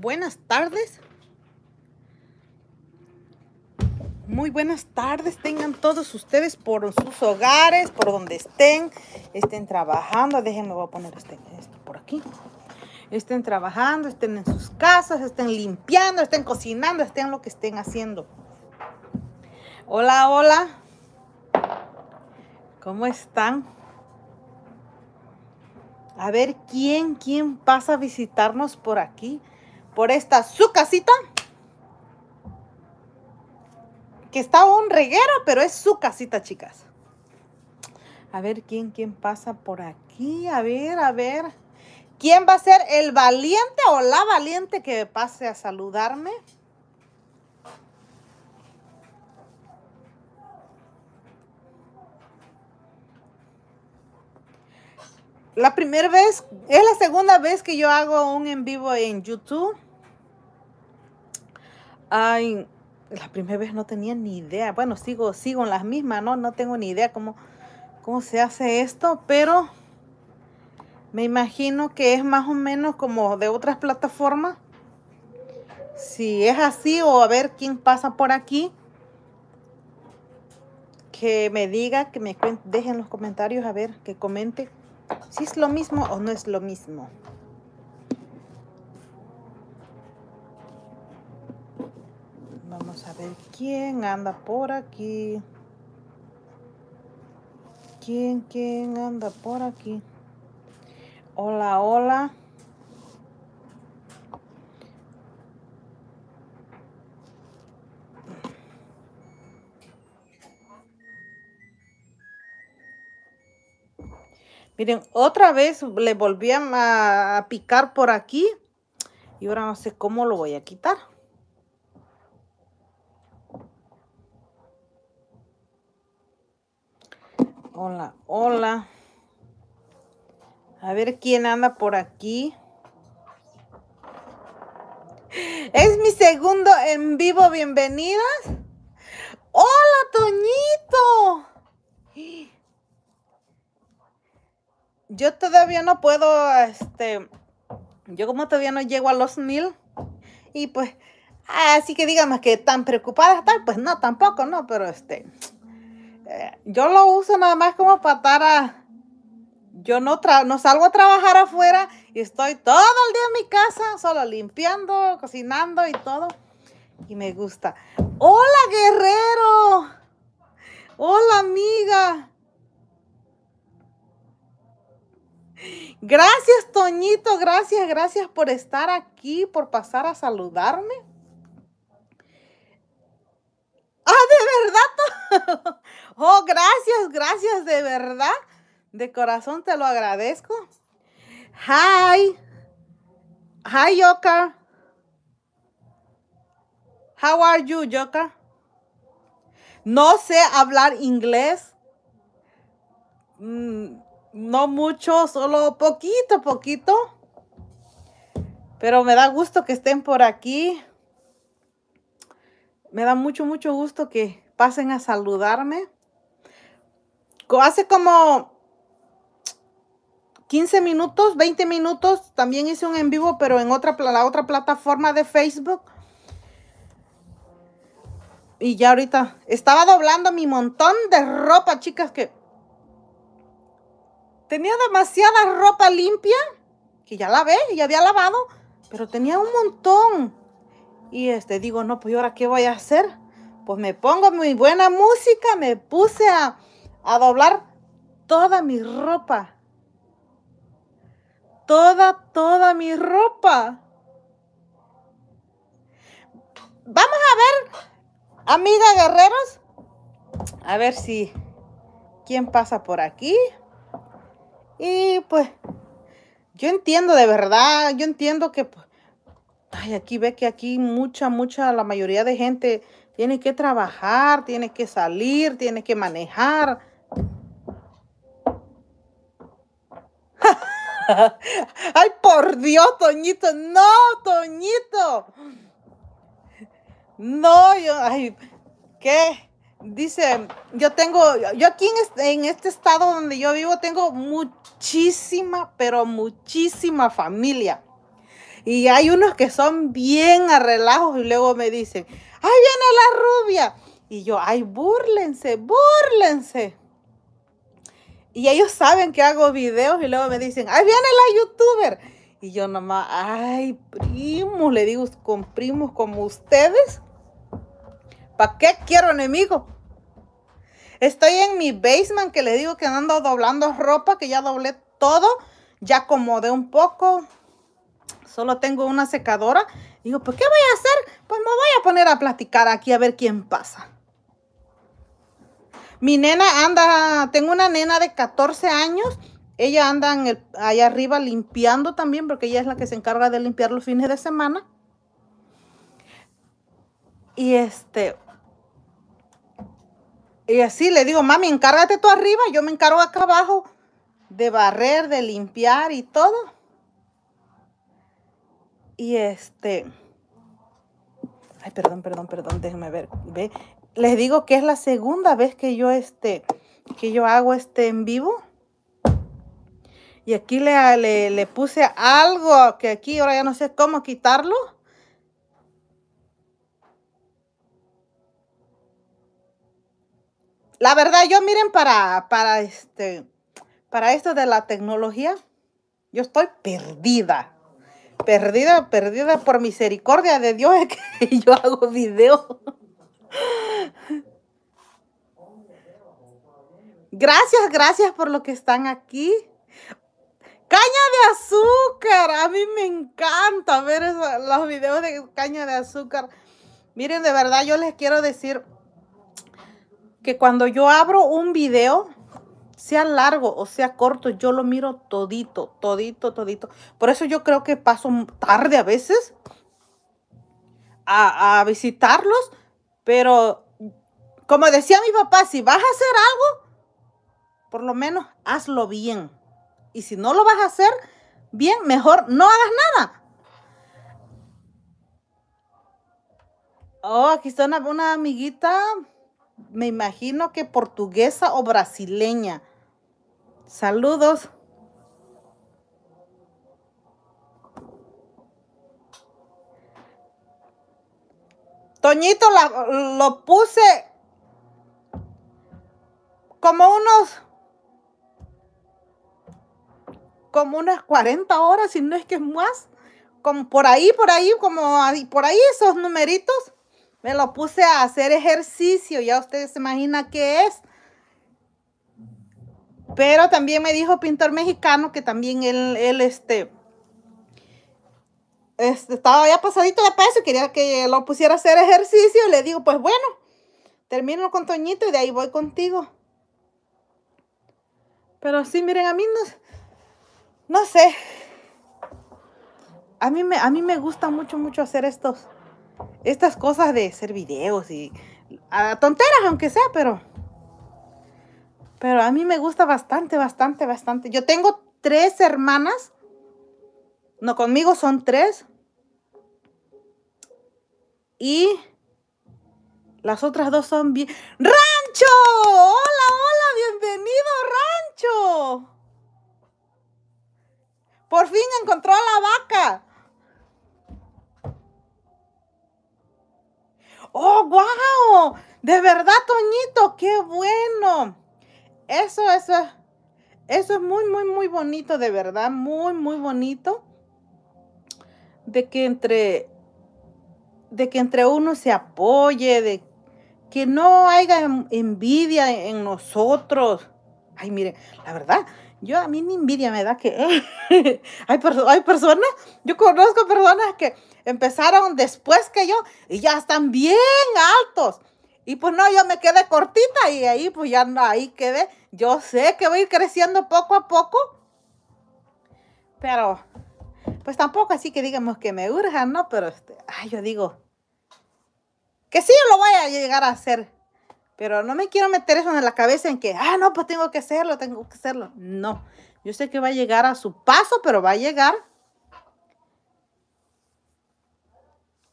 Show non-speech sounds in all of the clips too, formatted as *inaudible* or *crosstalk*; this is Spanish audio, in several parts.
buenas tardes. Muy buenas tardes tengan todos ustedes por sus hogares, por donde estén, estén trabajando. Déjenme, voy a poner este, esto por aquí. Estén trabajando, estén en sus casas, estén limpiando, estén cocinando, estén lo que estén haciendo. Hola, hola. ¿Cómo están? A ver quién, quién pasa a visitarnos por aquí por esta su casita. Que está un reguero, pero es su casita, chicas. A ver quién, quién pasa por aquí. A ver, a ver. ¿Quién va a ser el valiente o la valiente que pase a saludarme? La primera vez, es la segunda vez que yo hago un en vivo en YouTube. Ay, la primera vez no tenía ni idea. Bueno, sigo, sigo en las mismas, ¿no? No tengo ni idea cómo, cómo se hace esto, pero me imagino que es más o menos como de otras plataformas. Si es así o a ver quién pasa por aquí, que me diga, que me dejen los comentarios, a ver, que comente si es lo mismo o no es lo mismo. Vamos a ver quién anda por aquí. ¿Quién, quién anda por aquí? Hola, hola. Miren, otra vez le volvían a picar por aquí. Y ahora no sé cómo lo voy a quitar. Hola, hola. A ver quién anda por aquí. Es mi segundo en vivo, bienvenidas. Hola, Toñito. Yo todavía no puedo, este, yo como todavía no llego a los mil. Y pues, así que digamos que tan preocupada tal, pues no, tampoco, no, pero este, eh, yo lo uso nada más como para Yo no, tra no salgo a trabajar afuera y estoy todo el día en mi casa, solo limpiando, cocinando y todo. Y me gusta. Hola, guerrero. Hola, amiga. Gracias, Toñito. Gracias, gracias por estar aquí, por pasar a saludarme. Ah, de verdad. *laughs* oh, gracias, gracias, de verdad. De corazón te lo agradezco. Hi. Hi, Yoka. How are you, Yoka? No sé hablar inglés. Mm, no mucho, solo poquito, poquito. Pero me da gusto que estén por aquí. Me da mucho, mucho gusto que pasen a saludarme. Hace como 15 minutos, 20 minutos, también hice un en vivo, pero en otra, la otra plataforma de Facebook. Y ya ahorita estaba doblando mi montón de ropa, chicas, que tenía demasiada ropa limpia, que ya lavé, ya había lavado, pero tenía un montón. Y este, digo, no, pues ¿y ahora qué voy a hacer? Pues me pongo muy buena música, me puse a, a doblar toda mi ropa. Toda, toda mi ropa. Vamos a ver, amiga guerreros, a ver si quién pasa por aquí. Y pues, yo entiendo de verdad, yo entiendo que pues, ay, aquí ve que aquí mucha, mucha, la mayoría de gente tiene que trabajar, tiene que salir, tiene que manejar. *laughs* Ay, por Dios, Toñito, no, Toñito. No, yo, ay, ¿qué? Dice, yo tengo, yo aquí en este, este estado donde yo vivo tengo muchísima, pero muchísima familia. Y hay unos que son bien a relajos y luego me dicen, ¡ay, viene la rubia! Y yo, ¡ay, búrlense, búrlense! Y ellos saben que hago videos y luego me dicen, ¡ay, viene la youtuber! Y yo nomás, ¡ay, primos! Le digo, con primos como ustedes, ¿para qué quiero enemigo? Estoy en mi basement que le digo que ando doblando ropa, que ya doblé todo, ya acomodé un poco, solo tengo una secadora. Digo, pues, ¿qué voy a hacer? Pues me voy a poner a platicar aquí a ver quién pasa. Mi nena anda, tengo una nena de 14 años. Ella anda allá arriba limpiando también, porque ella es la que se encarga de limpiar los fines de semana. Y este, y así le digo, mami, encárgate tú arriba, yo me encargo acá abajo de barrer, de limpiar y todo. Y este... Ay, perdón, perdón, perdón, déjenme ver. Ve. Les digo que es la segunda vez que yo este, que yo hago este en vivo. Y aquí le, puse algo que aquí ahora ya no sé cómo quitarlo. La verdad, yo miren para, para este, para esto de la tecnología, yo estoy perdida. Perdida, perdida por misericordia de Dios es que *laughs* yo hago video. Gracias, gracias por lo que están aquí. Caña de azúcar, a mí me encanta ver los videos de caña de azúcar. Miren, de verdad yo les quiero decir que cuando yo abro un video, sea largo o sea corto, yo lo miro todito, todito, todito. Por eso yo creo que paso tarde a veces a, visitarlos, pero como decía mi papá, si vas a hacer algo, por lo menos hazlo bien. Y si no lo vas a hacer bien, mejor no hagas nada. Oh, aquí está una amiguita, me imagino que portuguesa o brasileña. Saludos. Toñito lo puse como unos como unas 40 horas, si no es que es más, como por ahí, por ahí, como por ahí esos numeritos, me lo puse a hacer ejercicio, ya ustedes se imaginan qué es. Pero también me dijo pintor mexicano que también él, este, este, estaba ya pasadito de peso, y quería que lo pusiera a hacer ejercicio. le digo, pues bueno, termino con Toñito y de ahí voy contigo. Pero sí, miren, a mí no, no sé. A mí, me, a mí me gusta mucho, mucho hacer estos, estas cosas de hacer videos y a, tonteras, aunque sea, pero pero a mí me gusta bastante, bastante, bastante. Yo tengo tres hermanas. No, conmigo son tres. Y las otras dos son bien. ¡Rancho! ¡Hola, hola! ¡Bienvenido, Rancho! Por fin encontró a la vaca. ¡Oh, wow! De verdad, Toñito, qué bueno. Eso, eso, eso es muy, muy, muy bonito, de verdad, muy, muy bonito. De que entre, de que entre uno se apoye, de que no haya envidia en nosotros. Ay, mire, la verdad, yo a mí ni envidia me da que *laughs* hay, hay personas, yo conozco personas que empezaron después que yo y ya están bien altos. Y pues no, yo me quedé cortita y ahí pues ya ahí quedé. Yo sé que voy a ir creciendo poco a poco, pero pues tampoco así que digamos que me urja, ¿no? Pero este, yo digo que sí lo voy a llegar a hacer, pero no me quiero meter eso en la cabeza en que, ah, no, pues tengo que hacerlo, tengo que hacerlo. No, yo sé que va a llegar a su paso, pero va a llegar.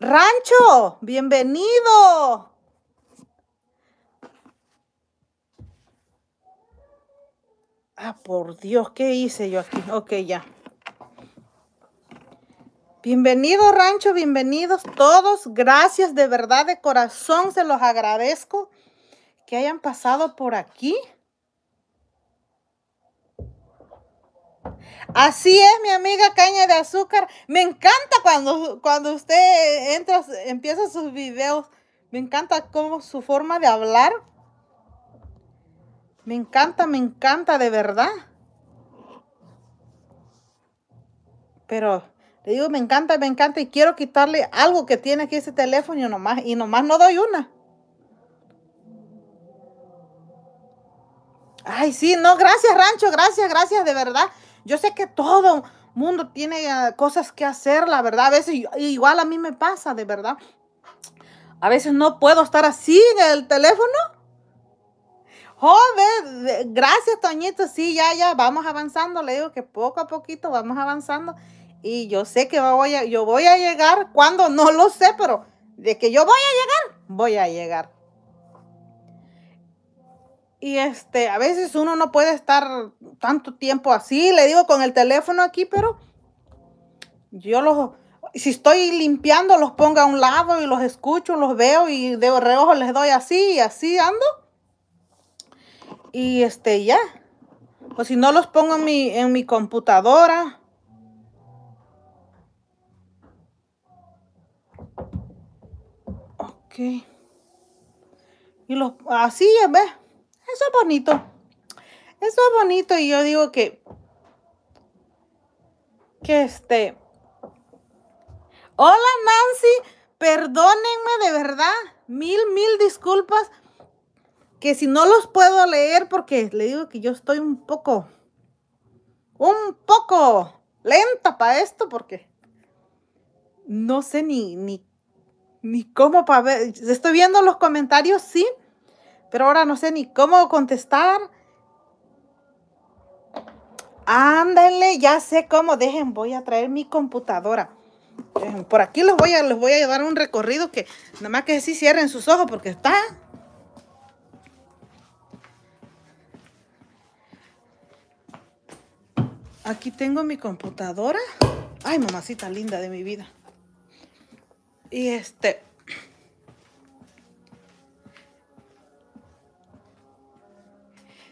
Rancho, bienvenido. Ah, por Dios, ¿qué hice yo aquí? Ok, ya. Bienvenidos, rancho, bienvenidos todos. Gracias de verdad, de corazón, se los agradezco que hayan pasado por aquí. Así es, mi amiga Caña de Azúcar. Me encanta cuando, cuando usted entra, empieza sus videos. Me encanta como su forma de hablar. Me encanta, me encanta, de verdad. Pero te digo, me encanta, me encanta y quiero quitarle algo que tiene aquí ese teléfono y nomás, y nomás no doy una. Ay, sí, no, gracias Rancho, gracias, gracias, de verdad. Yo sé que todo mundo tiene ah, cosas que hacer, la verdad. A veces igual a mí me pasa, de verdad. A veces no puedo estar así en el teléfono Joven, gracias Toñito, sí, ya, ya, vamos avanzando, le digo que poco a poquito vamos avanzando y yo sé que voy a, yo voy a llegar, cuando no lo sé, pero de que yo voy a llegar, voy a llegar. Y este, a veces uno no puede estar tanto tiempo así, le digo con el teléfono aquí, pero yo los, si estoy limpiando, los pongo a un lado y los escucho, los veo y de reojo les doy así y así ando. Y este ya. O si no los pongo en mi, en mi computadora. Ok. Y los así, ya ¿ves? Eso es bonito. Eso es bonito. Y yo digo que. Que este. Hola Nancy. Perdónenme de verdad. Mil, mil disculpas que si no los puedo leer porque le digo que yo estoy un poco, un poco lenta para esto porque no sé ni, ni, ni cómo para ver. Estoy viendo los comentarios, sí, pero ahora no sé ni cómo contestar. Ándale, ya sé cómo. Dejen, voy a traer mi computadora. por aquí les voy a, les voy a llevar un recorrido que nada más que si cierren sus ojos porque está Aquí tengo mi computadora. Ay, mamacita linda de mi vida. Y este...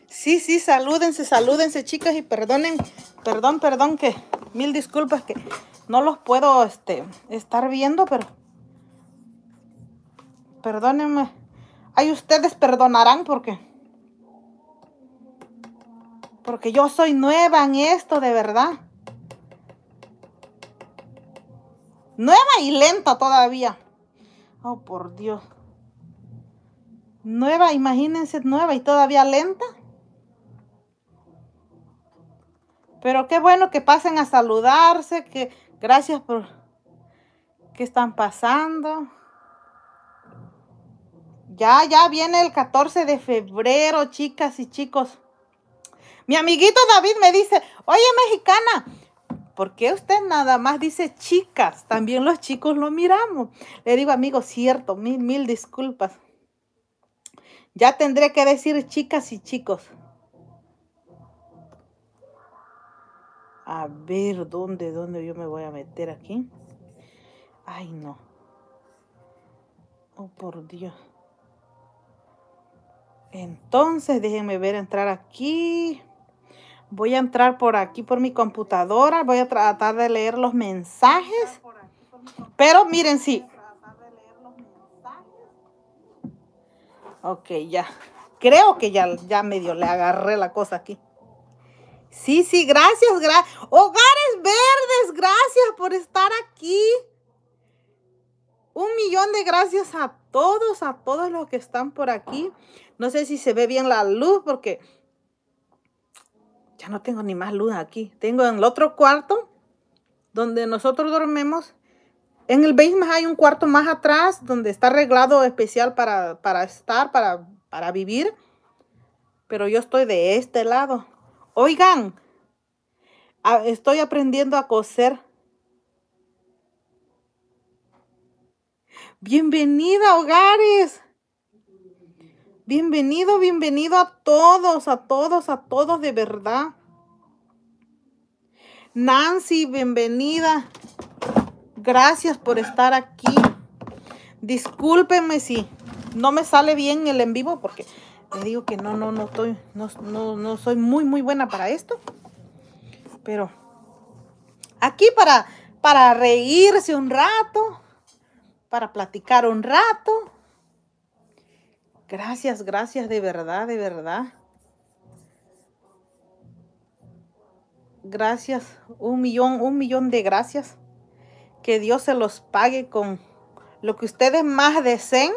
Sí, sí, salúdense, salúdense, chicas, y perdonen, perdón, perdón, que mil disculpas que no los puedo este, estar viendo, pero perdónenme. Ay, ustedes perdonarán porque... Porque yo soy nueva en esto, de verdad. Nueva y lenta todavía. Oh, por Dios. Nueva, imagínense, nueva y todavía lenta. Pero qué bueno que pasen a saludarse, que gracias por que están pasando. Ya, ya viene el 14 de febrero, chicas y chicos. Mi amiguito David me dice, oye mexicana, ¿por qué usted nada más dice chicas? También los chicos lo miramos. Le digo, amigo, cierto, mil, mil disculpas. Ya tendré que decir chicas y chicos. A ver, ¿dónde, dónde yo me voy a meter aquí? Ay, no. Oh, por Dios. Entonces, déjenme ver entrar aquí. Voy a entrar por aquí por mi computadora. Voy a tratar de leer los mensajes. Pero miren, sí. Ok, ya. Creo que ya, ya medio le agarré la cosa aquí. Sí, sí, gracias, gracias. Hogares Verdes, gracias por estar aquí. Un millón de gracias a todos, a todos los que están por aquí. No sé si se ve bien la luz porque ya no tengo ni más luz aquí. Tengo en el otro cuarto donde nosotros dormimos. En el basement hay un cuarto más atrás donde está arreglado especial para, para estar, para, para vivir. Pero yo estoy de este lado. Oigan, estoy aprendiendo a coser. Bienvenida, hogares. Bienvenido, bienvenido a todos, a todos, a todos de verdad. Nancy, bienvenida. Gracias por estar aquí. Discúlpenme si no me sale bien el en vivo porque te digo que no, no, no estoy, no, no, no soy muy, muy buena para esto. Pero aquí para, para reírse un rato, para platicar un rato Gracias, gracias de verdad, de verdad. Gracias, un millón, un millón de gracias. Que Dios se los pague con lo que ustedes más deseen.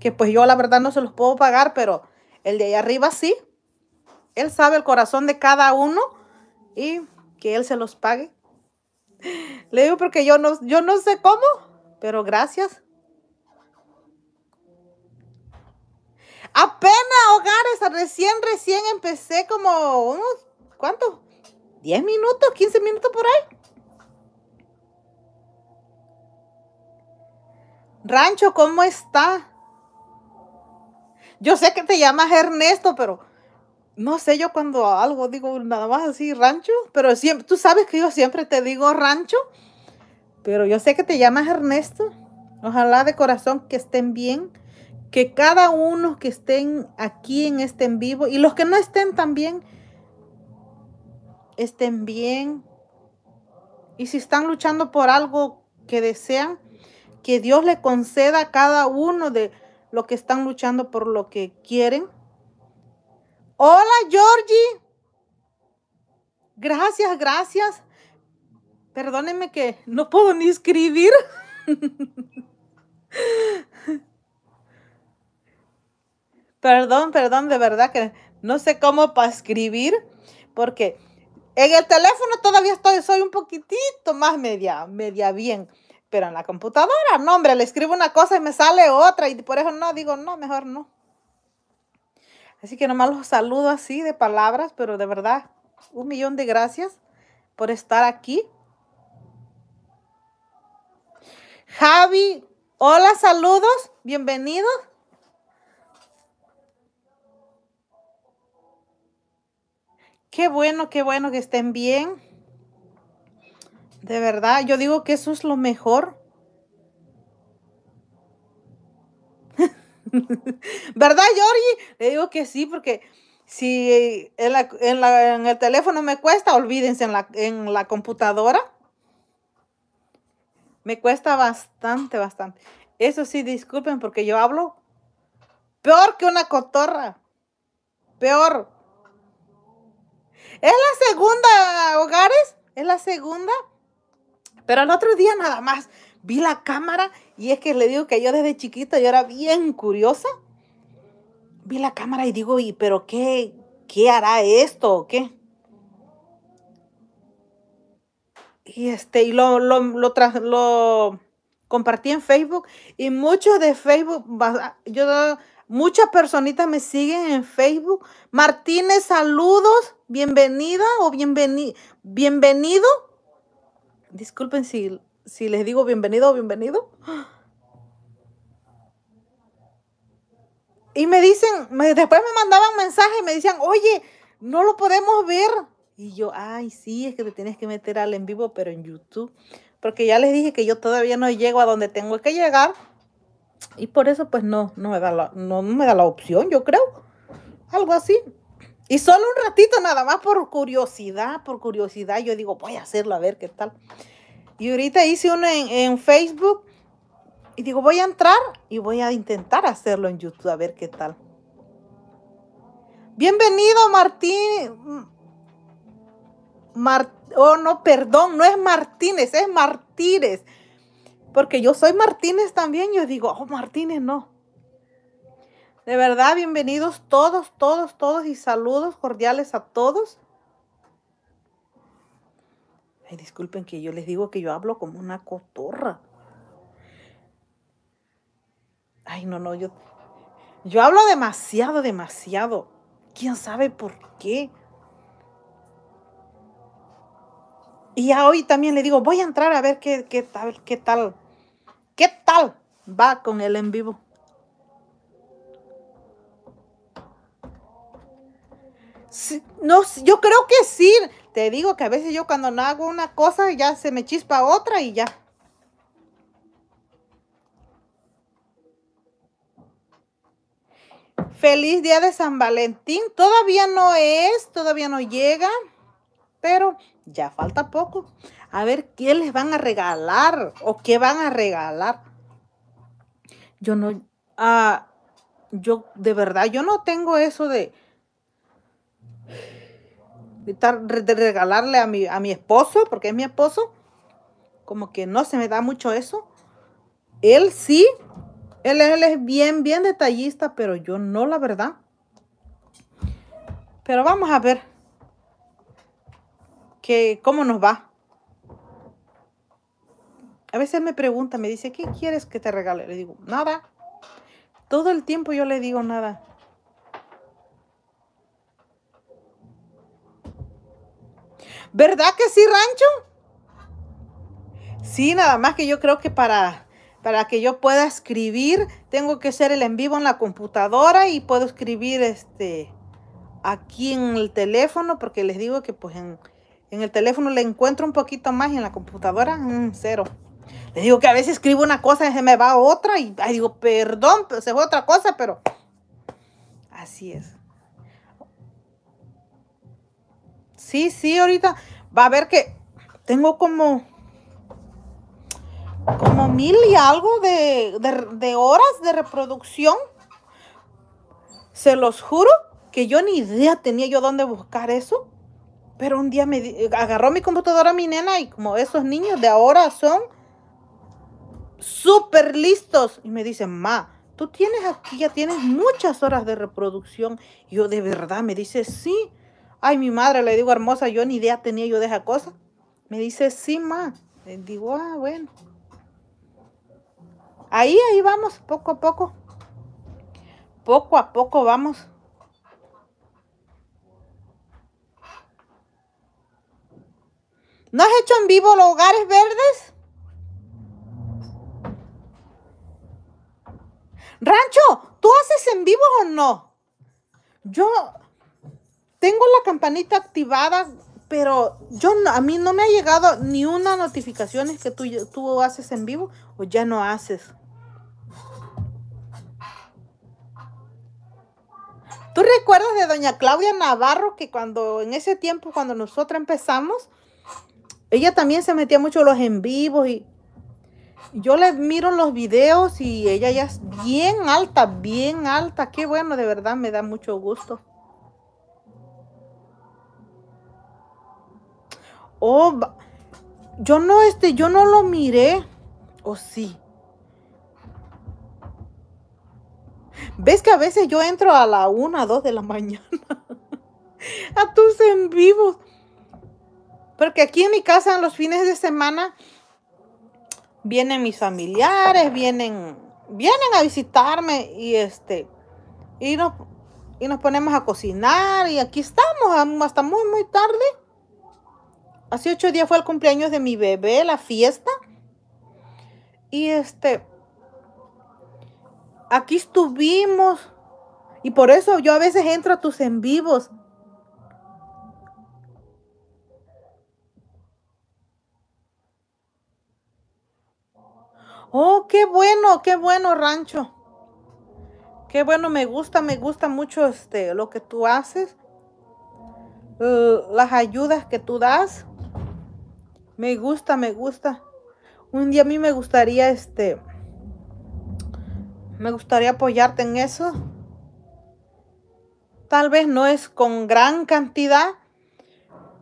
Que pues yo la verdad no se los puedo pagar, pero el de ahí arriba sí. Él sabe el corazón de cada uno y que Él se los pague. *laughs* Le digo porque yo no, yo no sé cómo, pero gracias. Apenas, hogares, recién, recién empecé como unos, ¿cuánto? 10 minutos, 15 minutos por ahí. Rancho, ¿cómo está? Yo sé que te llamas Ernesto, pero no sé, yo cuando algo digo nada más así, rancho, pero siempre, tú sabes que yo siempre te digo rancho, pero yo sé que te llamas Ernesto. Ojalá de corazón que estén bien que cada uno que estén aquí en este en vivo y los que no estén también estén bien. Y si están luchando por algo que desean, que Dios le conceda a cada uno de los que están luchando por lo que quieren. Hola Georgie. Gracias, gracias. Perdónenme que no puedo ni escribir. *laughs* Perdón, perdón, de verdad que no sé cómo para escribir, porque en el teléfono todavía estoy, soy un poquitito más media, media bien, pero en la computadora, no, hombre, le escribo una cosa y me sale otra, y por eso no, digo, no, mejor no. Así que nomás los saludo así de palabras, pero de verdad, un millón de gracias por estar aquí. Javi, hola, saludos, bienvenidos. Qué bueno, qué bueno que estén bien. De verdad, yo digo que eso es lo mejor. *laughs* ¿Verdad, Yori? Le digo que sí, porque si en, el teléfono me cuesta, olvídense la, en la computadora. Me cuesta bastante, bastante. Eso sí, disculpen porque yo hablo peor que una cotorra. Peor. Es la segunda, hogares, es la segunda. Pero el otro día nada más vi la cámara y es que le digo que yo desde chiquita yo era bien curiosa. Vi la cámara y digo, ¿y pero qué, qué hará esto qué? Y este, y lo, lo, lo, lo compartí en Facebook y muchos de Facebook, yo Muchas personitas me siguen en Facebook. Martínez, saludos. Bienvenida o bienveni bienvenido. Disculpen si, si les digo bienvenido o bienvenido. Y me dicen, después me mandaban mensajes, me decían, oye, no lo podemos ver. Y yo, ay, sí, es que te tienes que meter al en vivo, pero en YouTube. Porque ya les dije que yo todavía no llego a donde tengo que llegar. Y por eso pues no, me da la, no, me da la opción, yo creo. Algo así. Y solo un ratito nada más por curiosidad, por curiosidad, yo digo, voy a hacerlo a ver qué tal. Y ahorita hice uno en, Facebook y digo, voy a entrar y voy a intentar hacerlo en YouTube a ver qué tal. Bienvenido Martín. oh, no, perdón, no es Martínez, es Martínez. Porque yo soy Martínez también, yo digo, oh, Martínez no. De verdad, bienvenidos todos, todos, todos y saludos cordiales a todos. Ay, disculpen que yo les digo que yo hablo como una cotorra. Ay, no, no, yo, yo hablo demasiado, demasiado. ¿Quién sabe por qué? Y hoy también le digo, voy a entrar a ver qué, qué, tal, qué tal va con el en vivo. no, yo creo que sí. Te digo que a veces yo cuando no hago una cosa ya se me chispa otra y ya. Feliz día de San Valentín. Todavía no es, todavía no llega, pero ya falta poco. A ver qué les van a regalar o qué van a regalar. Yo no, ah, yo de verdad, yo no tengo eso de, regalarle a mi, a mi esposo, porque es mi esposo, como que no se me da mucho eso. Él sí, él, él es bien, bien detallista, pero yo no, la verdad. Pero vamos a ver que, cómo nos va a veces me pregunta, me dice, ¿qué quieres que te regale? Le digo, nada. Todo el tiempo yo le digo nada. ¿Verdad que sí, rancho? Sí, nada más que yo creo que para, para que yo pueda escribir, tengo que ser el en vivo en la computadora y puedo escribir este aquí en el teléfono, porque les digo que pues en, el teléfono le encuentro un poquito más y en la computadora, mm, cero digo que a veces escribo una cosa y se me va otra y digo, perdón, se fue otra cosa, pero así es. Sí, sí, ahorita va a ver que tengo como como mil y algo de, de horas de reproducción. Se los juro que yo ni idea tenía yo dónde buscar eso. Pero un día me agarró mi computadora mi nena y como esos niños de ahora son súper listos. Y me dicen, ma, tú tienes aquí, ya tienes muchas horas de reproducción. yo de verdad me dice, sí. Ay, mi madre, le digo, hermosa, yo ni idea tenía yo de esa cosa. Me dice, sí, ma. Le digo, ah, bueno. Ahí, ahí vamos, poco a poco. Poco a poco vamos. ¿No has hecho en vivo los hogares verdes? Rancho, ¿tú haces en vivo o no? Yo tengo la campanita activada, pero yo a mí no me ha llegado ni una notificación que tú, tú haces en vivo o ya no haces. ¿Tú recuerdas de doña Claudia Navarro que cuando en ese tiempo, cuando nosotros empezamos, ella también se metía mucho los en vivos y yo le miro los videos y ella ya es bien alta, bien alta. Qué bueno, de verdad me da mucho gusto. Oh, yo no, este, yo no lo miré. ¿O oh, sí? ¿Ves que a veces yo entro a la 1, 2 de la *laughs* mañana? a tus en vivos. Porque aquí en mi casa en los fines de semana vienen mis familiares, vienen, vienen a visitarme y este, y nos, y nos ponemos a cocinar y aquí estamos hasta muy, muy tarde. Hace ocho días fue el cumpleaños de mi bebé, la fiesta. Y este, aquí estuvimos. Y por eso yo a veces entro a tus en vivos Oh, qué bueno, qué bueno, rancho. Qué bueno, me gusta, me gusta mucho este, lo que tú haces. Las ayudas que tú das. Me gusta, me gusta. Un día a mí me gustaría, este, me gustaría apoyarte en eso. Tal vez no es con gran cantidad,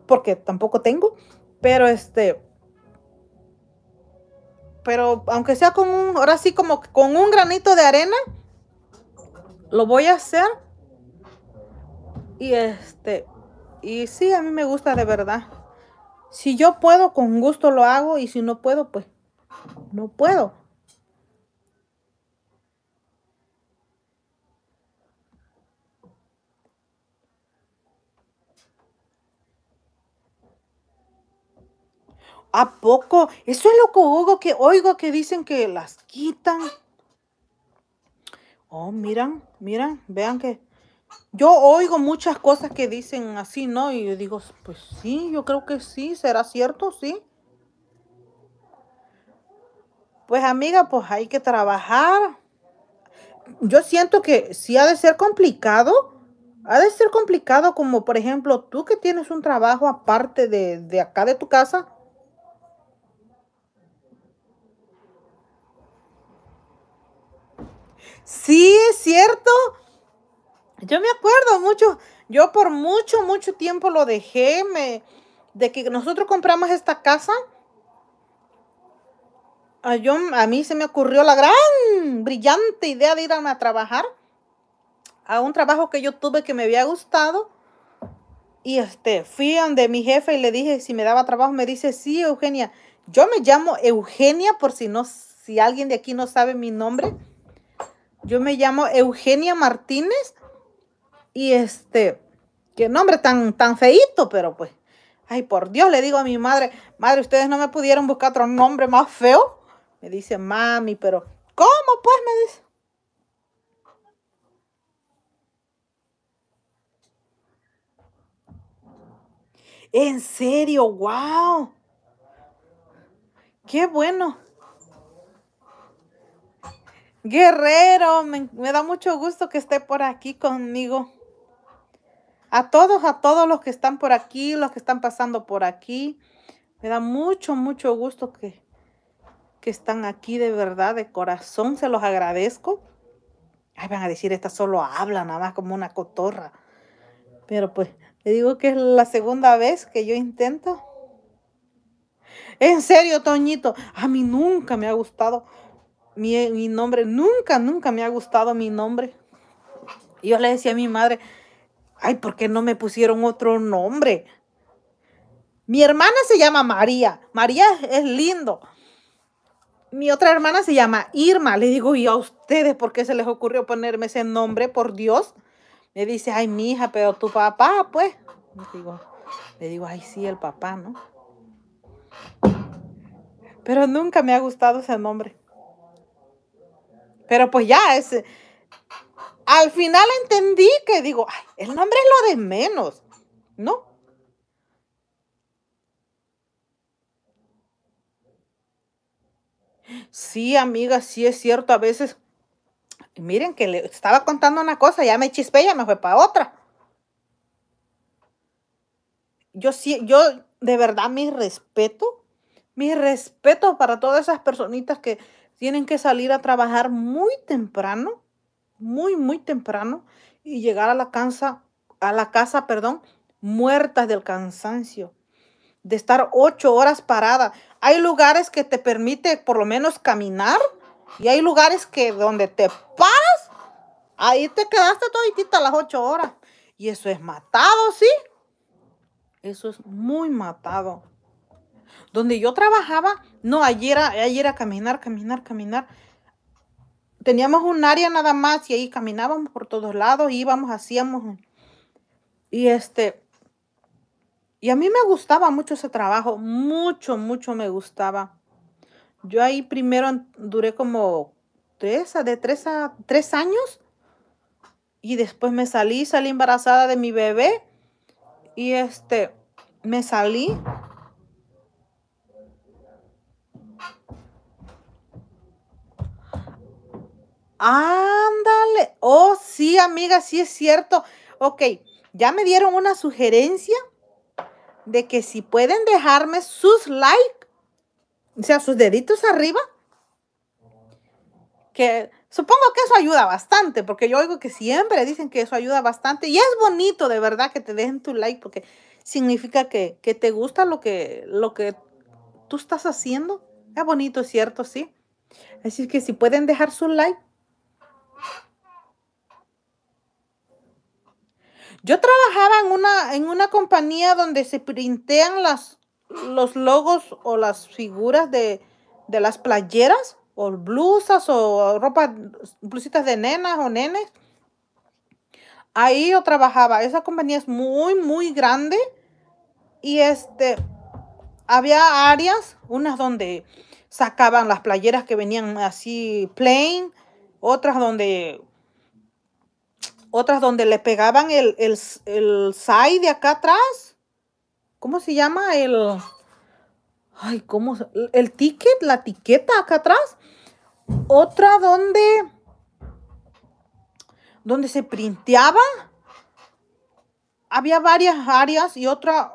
porque tampoco tengo, pero este, pero aunque sea como ahora sí como con un granito de arena, lo voy a hacer. Y este, y sí, a mí me gusta de verdad. Si yo puedo, con gusto lo hago y si no puedo, pues no puedo. ¿A poco? Eso es lo que oigo que, oigo que dicen que las quitan. Oh, miran, miran, vean que yo oigo muchas cosas que dicen así, ¿no? Y yo digo, pues sí, yo creo que sí, será cierto, sí. Pues amiga, pues hay que trabajar. Yo siento que sí ha de ser complicado. Ha de ser complicado como, por ejemplo, tú que tienes un trabajo aparte de, de acá de tu casa Sí, es cierto. Yo me acuerdo mucho, yo por mucho, mucho tiempo lo dejé, me, de que nosotros compramos esta casa. A, yo, a mí se me ocurrió la gran, brillante idea de irme a, trabajar a un trabajo que yo tuve que me había gustado. Y este, fui donde mi jefe y le dije si me daba trabajo. Me dice, sí, Eugenia. Yo me llamo Eugenia, por si no, si alguien de aquí no sabe mi nombre. Yo me llamo Eugenia Martínez y este, qué nombre tan, tan feíto, pero pues, ay, por Dios, le digo a mi madre, madre, ustedes no me pudieron buscar otro nombre más feo. Me dice, mami, pero, ¿cómo pues? Me dice. En serio, wow. Qué bueno. Guerrero, me, da mucho gusto que esté por aquí conmigo. A todos, a todos los que están por aquí, los que están pasando por aquí. Me da mucho, mucho gusto que, que están aquí de verdad, de corazón. Se los agradezco. Ay, van a decir, esta solo habla nada más como una cotorra. Pero pues, te digo que es la segunda vez que yo intento. En serio, Toñito, a mí nunca me ha gustado mi, nombre, nunca, nunca me ha gustado mi nombre. Y yo le decía a mi madre, ay, ¿por qué no me pusieron otro nombre? Mi hermana se llama María. María es lindo. Mi otra hermana se llama Irma. Le digo, ¿y a ustedes por qué se les ocurrió ponerme ese nombre? Por Dios. Me dice, ay, mi hija, pero tu papá, pues. Le digo, le digo, ay, sí, el papá, ¿no? Pero nunca me ha gustado ese nombre. Pero pues ya, es, eh, al final entendí que digo, el nombre es lo de menos, ¿no? Sí, amiga, sí es cierto, a veces, miren que le estaba contando una cosa, ya me chispé, ya me fue para otra. Yo sí, yo de verdad mi respeto, mi respeto para todas esas personitas que tienen que salir a trabajar muy temprano, muy, muy temprano, y llegar a la, casa, a la casa, perdón, muertas del cansancio, de estar ocho horas parada. Hay lugares que te permite por lo menos caminar y hay lugares que donde te paras, ahí te quedaste toditita las ocho horas. Y eso es matado, ¿sí? Eso es muy matado. Donde yo trabajaba, no, ayer era, era caminar, caminar, caminar. Teníamos un área nada más y ahí caminábamos por todos lados, íbamos, hacíamos. Y este, y a mí me gustaba mucho ese trabajo, mucho, mucho me gustaba. Yo ahí primero duré como tres, de tres a tres años y después me salí, salí embarazada de mi bebé y este, me salí Ándale. Oh, sí, amiga, sí es cierto. Ok, ya me dieron una sugerencia de que si pueden dejarme sus like, o sea, sus deditos arriba, que supongo que eso ayuda bastante, porque yo oigo que siempre dicen que eso ayuda bastante y es bonito de verdad que te dejen tu like porque significa que, te gusta lo que, lo que tú estás haciendo. Es bonito, es ¿cierto? Sí. Así que si pueden dejar su like, yo trabajaba en una, en una compañía donde se printean los logos o las figuras de, las playeras o blusas o ropas, blusitas de nenas o nenes. Ahí yo trabajaba. Esa compañía es muy, muy grande. Y este, había áreas, unas donde sacaban las playeras que venían así plain, otras donde otras donde le pegaban el, el, el side de acá atrás. ¿Cómo se llama? El. Ay, ¿cómo? El ticket, la etiqueta acá atrás. Otra donde. Donde se printeaba. Había varias áreas y otra.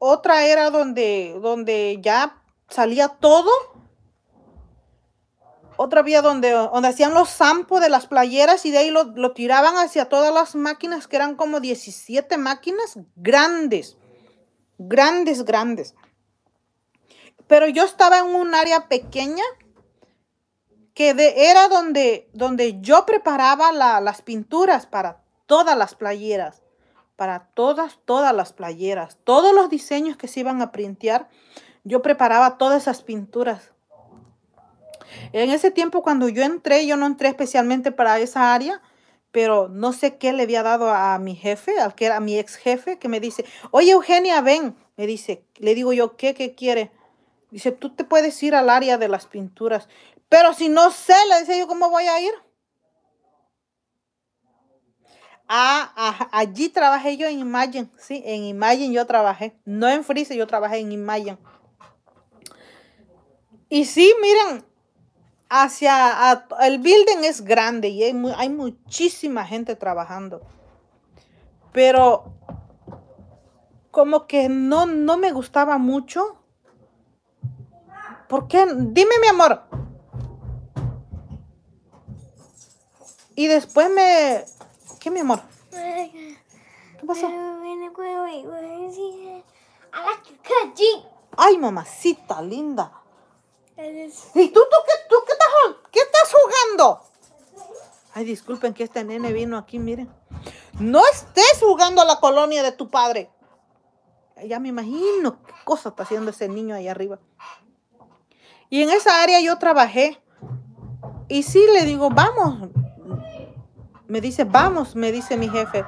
Otra era donde, donde ya salía todo otra vía donde, donde hacían los sampos de las playeras y de ahí lo, tiraban hacia todas las máquinas, que eran como 17 máquinas grandes, grandes, grandes. Pero yo estaba en un área pequeña que era donde, donde yo preparaba las pinturas para todas las playeras, para todas, todas las playeras, todos los diseños que se iban a printear, yo preparaba todas esas pinturas en ese tiempo cuando yo entré, yo no entré especialmente para esa área, pero no sé qué le había dado a mi jefe, al que era mi ex jefe, que me dice, oye Eugenia, ven, me dice, le digo yo, ¿qué, qué quiere? Dice, tú te puedes ir al área de las pinturas, pero si no sé, le decía yo, ¿cómo voy a ir? Ah, allí trabajé yo en Imagen sí, en Imagen yo trabajé, no en Freeze, yo trabajé en Imagen Y sí, miren, hacia el building es grande y hay, muchísima gente trabajando. Pero como que no, no me gustaba mucho. ¿Por qué? Dime, mi amor. Y después me... ¿Qué, mi amor? ¿Qué pasó? Ay, mamacita linda. ¿Y tú, tú, estás, qué estás jugando? Ay, disculpen que este nene vino aquí, miren. No estés jugando a la colonia de tu padre. Ya me imagino qué cosa está haciendo ese niño ahí arriba. Y en esa área yo trabajé. Y sí le digo, vamos. Me dice, vamos, me dice mi jefe.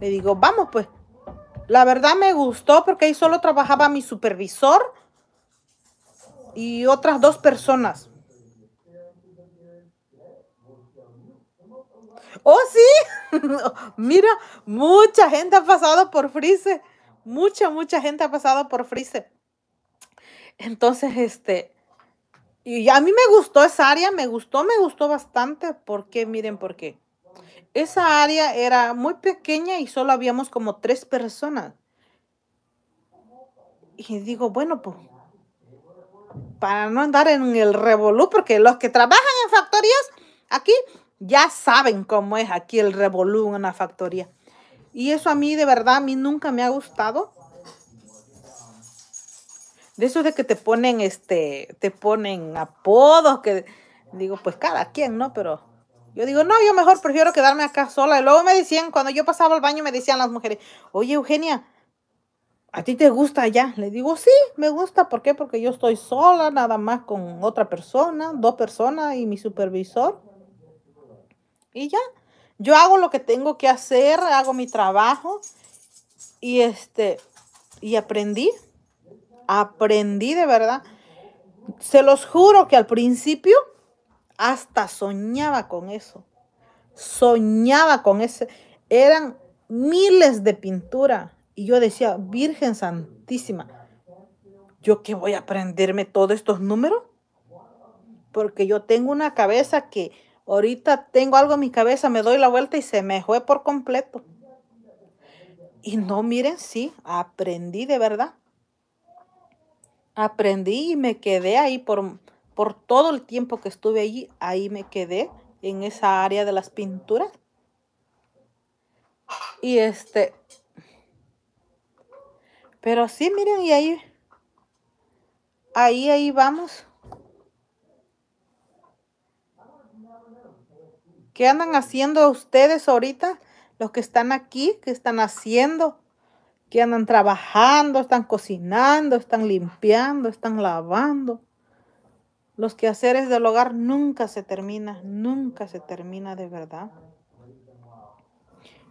Le digo, vamos pues. La verdad me gustó porque ahí solo trabajaba mi supervisor y otras dos personas. Oh, sí. *laughs* Mira, mucha gente ha pasado por Freeze. Mucha, mucha gente ha pasado por Freeze. Entonces, este, y a mí me gustó esa área, me gustó, me gustó bastante, porque miren por qué. Esa área era muy pequeña y solo habíamos como tres personas. Y digo, bueno, pues para no andar en el revolú, porque los que trabajan en factorías aquí ya saben cómo es aquí el revolú en una factoría. Y eso a mí de verdad, a mí nunca me ha gustado. De eso de que te ponen, este, te ponen apodos, que digo, pues cada quien, ¿no? Pero yo digo, no, yo mejor prefiero quedarme acá sola. Y luego me decían, cuando yo pasaba al baño, me decían las mujeres, oye, Eugenia, ¿a ti te gusta ya? Le digo, sí, me gusta. ¿Por qué? Porque yo estoy sola, nada más con otra persona, dos personas y mi supervisor. Y ya, yo hago lo que tengo que hacer, hago mi trabajo. Y este, y aprendí, aprendí de verdad. Se los juro que al principio hasta soñaba con eso. Soñaba con ese. Eran miles de pinturas. Y yo decía, Virgen Santísima, ¿yo qué voy a aprenderme todos estos números? Porque yo tengo una cabeza que ahorita tengo algo en mi cabeza, me doy la vuelta y se me fue por completo. Y no, miren, sí, aprendí de verdad. Aprendí y me quedé ahí por, por todo el tiempo que estuve allí, ahí me quedé en esa área de las pinturas. Y este, pero sí, miren, y ahí, ahí, ahí vamos. ¿Qué andan haciendo ustedes ahorita? Los que están aquí, ¿qué están haciendo? ¿Qué andan trabajando? ¿Están cocinando? ¿Están limpiando? ¿Están lavando? Los quehaceres del hogar nunca se termina, nunca se termina de verdad.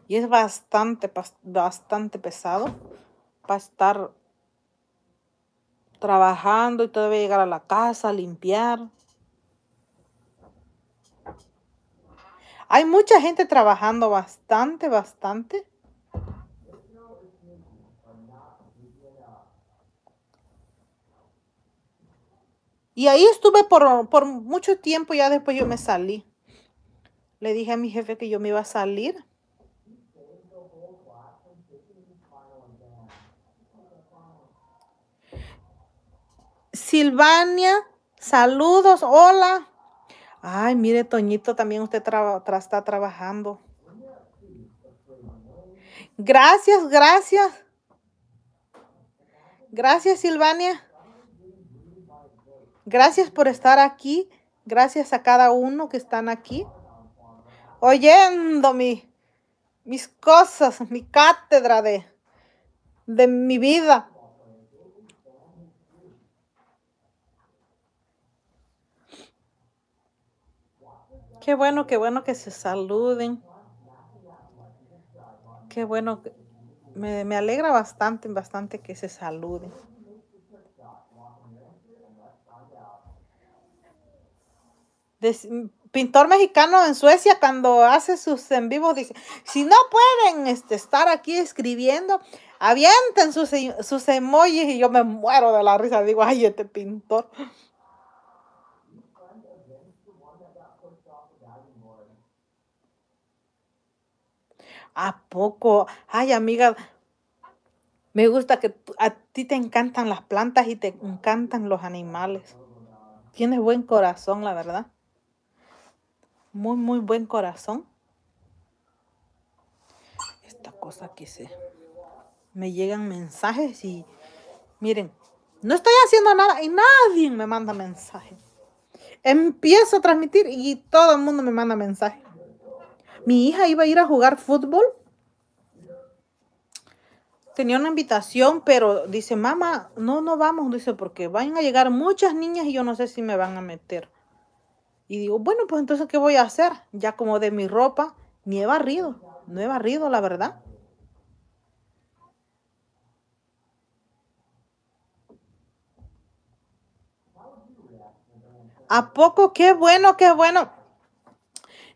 Y es bastante, bastante pesado para estar trabajando y todavía llegar a la casa, limpiar. Hay mucha gente trabajando bastante, bastante. Y ahí estuve por, por, mucho tiempo, ya después yo me salí. Le dije a mi jefe que yo me iba a salir. Silvania, saludos, hola. Ay, mire, Toñito, también usted está trabajando. Gracias, gracias. Gracias, Silvania. Gracias por estar aquí. Gracias a cada uno que están aquí. Oyendo mis cosas, mi cátedra de, de mi vida. Qué bueno, qué bueno que se saluden. Qué bueno. Me, alegra bastante, bastante que se saluden. pintor mexicano en Suecia cuando hace sus en vivo dice, si no pueden este, estar aquí escribiendo, avienten sus, sus emojis y yo me muero de la risa, digo, ay, este pintor. ¿A poco? Ay, amiga, me gusta que a ti te encantan las plantas y te encantan los animales. Tienes buen corazón, la verdad. Muy, muy buen corazón. Esta cosa que se... Me llegan mensajes y... Miren, no estoy haciendo nada y nadie me manda mensajes. Empiezo a transmitir y todo el mundo me manda mensajes. Mi hija iba a ir a jugar fútbol. Tenía una invitación, pero dice, mamá, no, no vamos, dice, porque van a llegar muchas niñas y yo no sé si me van a meter. Y digo, bueno, pues entonces, ¿qué voy a hacer? Ya como de mi ropa, ni he barrido, no he barrido, la verdad. ¿A poco? Qué bueno, qué bueno.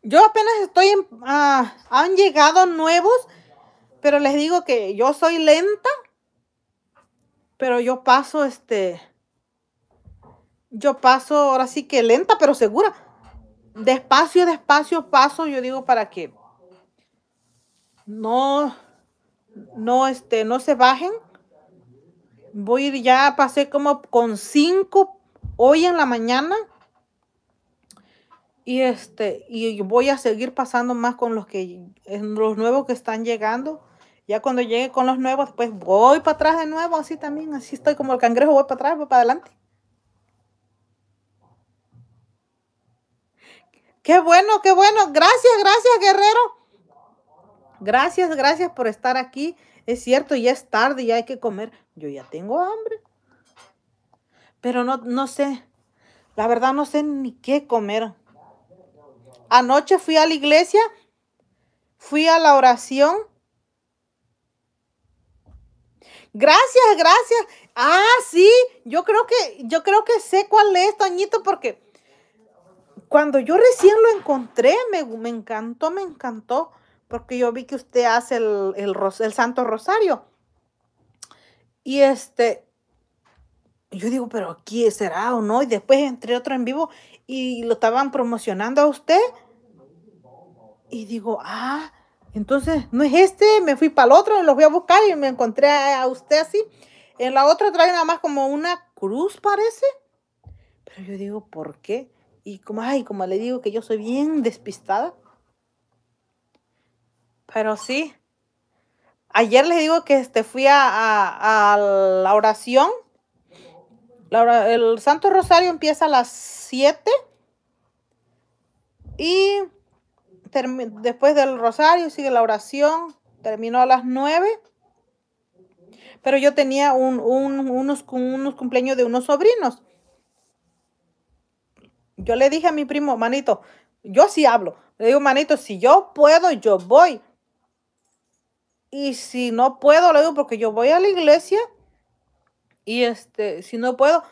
Yo apenas estoy en, ah, han llegado nuevos, pero les digo que yo soy lenta, pero yo paso este, yo paso ahora sí que lenta, pero segura. Despacio, despacio paso, yo digo para que no, no este, no se bajen. Voy ya pasé como con cinco hoy en la mañana y, este, y voy a seguir pasando más con los, que, los nuevos que están llegando. Ya cuando llegue con los nuevos, pues voy para atrás de nuevo, así también, así estoy como el cangrejo, voy para atrás, voy para adelante. Qué bueno, qué bueno. Gracias, gracias, guerrero. Gracias, gracias por estar aquí. Es cierto, ya es tarde, ya hay que comer. Yo ya tengo hambre. Pero no, no sé. La verdad no sé ni qué comer. Anoche fui a la iglesia, fui a la oración. Gracias, gracias. Ah, sí, yo creo que, yo creo que sé cuál es, doñito, porque cuando yo recién lo encontré, me, me encantó, me encantó, porque yo vi que usted hace el, el, el Santo Rosario. Y este, yo digo, pero aquí será o no. Y después entré otro en vivo y lo estaban promocionando a usted. Y digo, ah, entonces no es este. Me fui para el otro, lo voy a buscar y me encontré a usted así. En la otra trae nada más como una cruz, parece. Pero yo digo, ¿por qué? Y como, ay, como le digo que yo soy bien despistada. Pero sí. Ayer le digo que este, fui a, a la oración el Santo Rosario empieza a las 7 y después del Rosario sigue la oración, terminó a las 9. Pero yo tenía un, unos, unos cumpleaños de unos sobrinos. Yo le dije a mi primo, manito, yo así hablo. Le digo, manito, si yo puedo, yo voy. Y si no puedo, le digo, porque yo voy a la iglesia y este, si no puedo,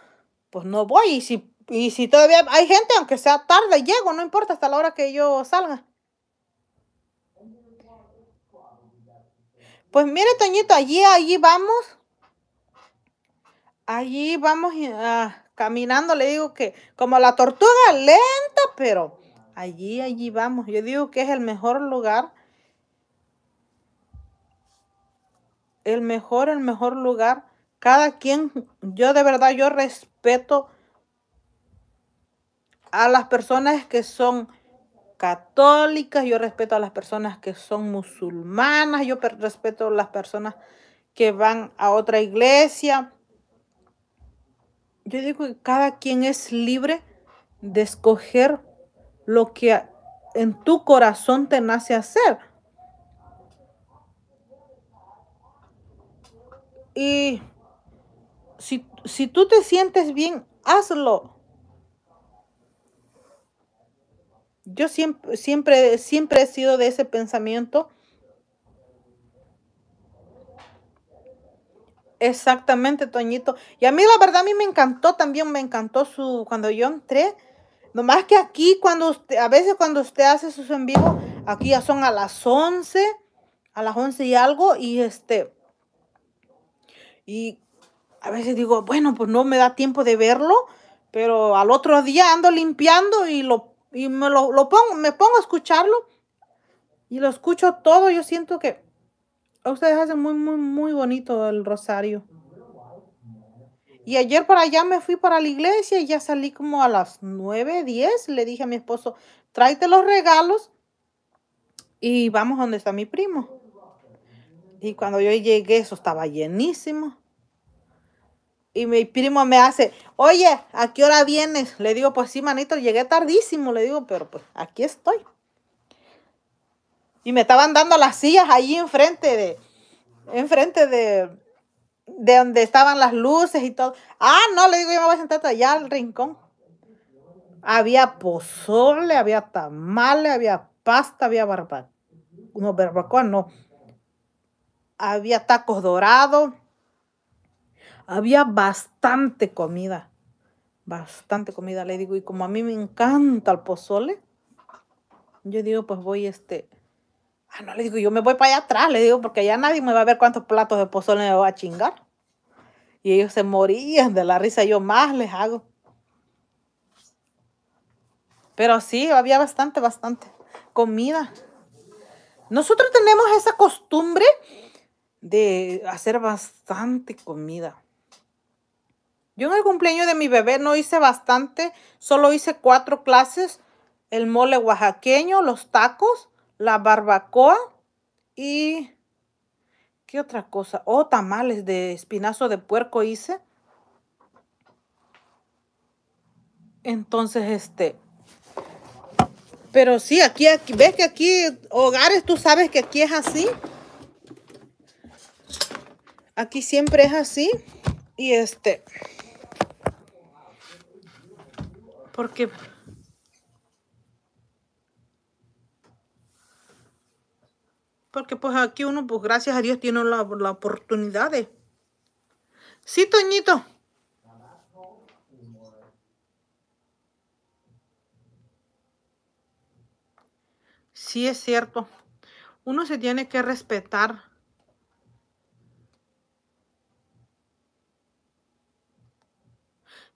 pues no voy. Y si, y si todavía hay gente, aunque sea tarde, llego, no importa hasta la hora que yo salga. Pues mire, Toñito, allí, allí vamos. Allí vamos ah, caminando, le digo que como la tortuga lenta, pero allí, allí vamos. Yo digo que es el mejor lugar. El mejor, el mejor lugar cada quien, yo de verdad, yo respeto a las personas que son católicas, yo respeto a las personas que son musulmanas, yo respeto a las personas que van a otra iglesia. Yo digo que cada quien es libre de escoger lo que en tu corazón te nace hacer. Y si, tú te sientes bien, hazlo. Yo siempre, siempre, siempre he sido de ese pensamiento. Exactamente, Toñito. Y a mí la verdad a mí me encantó también, me encantó su cuando yo entré. Nomás que aquí cuando usted, a veces cuando usted hace sus en aquí ya son a las 11, a las 11 y algo y este y a veces digo, bueno, pues no me da tiempo de verlo, pero al otro día ando limpiando y lo y me lo, pongo, me pongo a escucharlo y lo escucho todo. Yo siento que ustedes hacen muy, muy, muy bonito el rosario. Y ayer para allá me fui para la iglesia y ya salí como a las 9, 10. Le dije a mi esposo, tráete los regalos y vamos donde está mi primo. Y cuando yo llegué, eso estaba llenísimo y mi primo me hace, oye, ¿a qué hora vienes? Le digo, pues sí, manito, llegué tardísimo. Le digo, pero pues aquí estoy. Y me estaban dando las sillas ahí enfrente de, enfrente de, de donde estaban las luces y todo. Ah, no, le digo, yo me voy a sentar allá al rincón. Había pozole, había tamale, había pasta, había barbacoa. No, barbacoa no. Había tacos dorados había bastante comida, bastante comida. Le digo, y como a mí me encanta el pozole, yo digo, pues voy este... Ah, no, le digo, yo me voy para allá atrás, le digo, porque ya nadie me va a ver cuántos platos de pozole me va a chingar. Y ellos se morían de la risa, yo más les hago. Pero sí, había bastante, bastante comida. Nosotros tenemos esa costumbre de hacer bastante comida. Yo en el cumpleaños de mi bebé no hice bastante, solo hice cuatro clases, el mole oaxaqueño, los tacos, la barbacoa y... ¿Qué otra cosa? Oh, tamales de espinazo de puerco hice. Entonces, este... Pero sí, aquí, aquí, ves que aquí, hogares, tú sabes que aquí es así. Aquí siempre es así. Y este... Porque porque pues aquí uno, pues gracias a Dios, tiene la, la oportunidad de... Sí, Toñito. Sí, es cierto. Uno se tiene que respetar.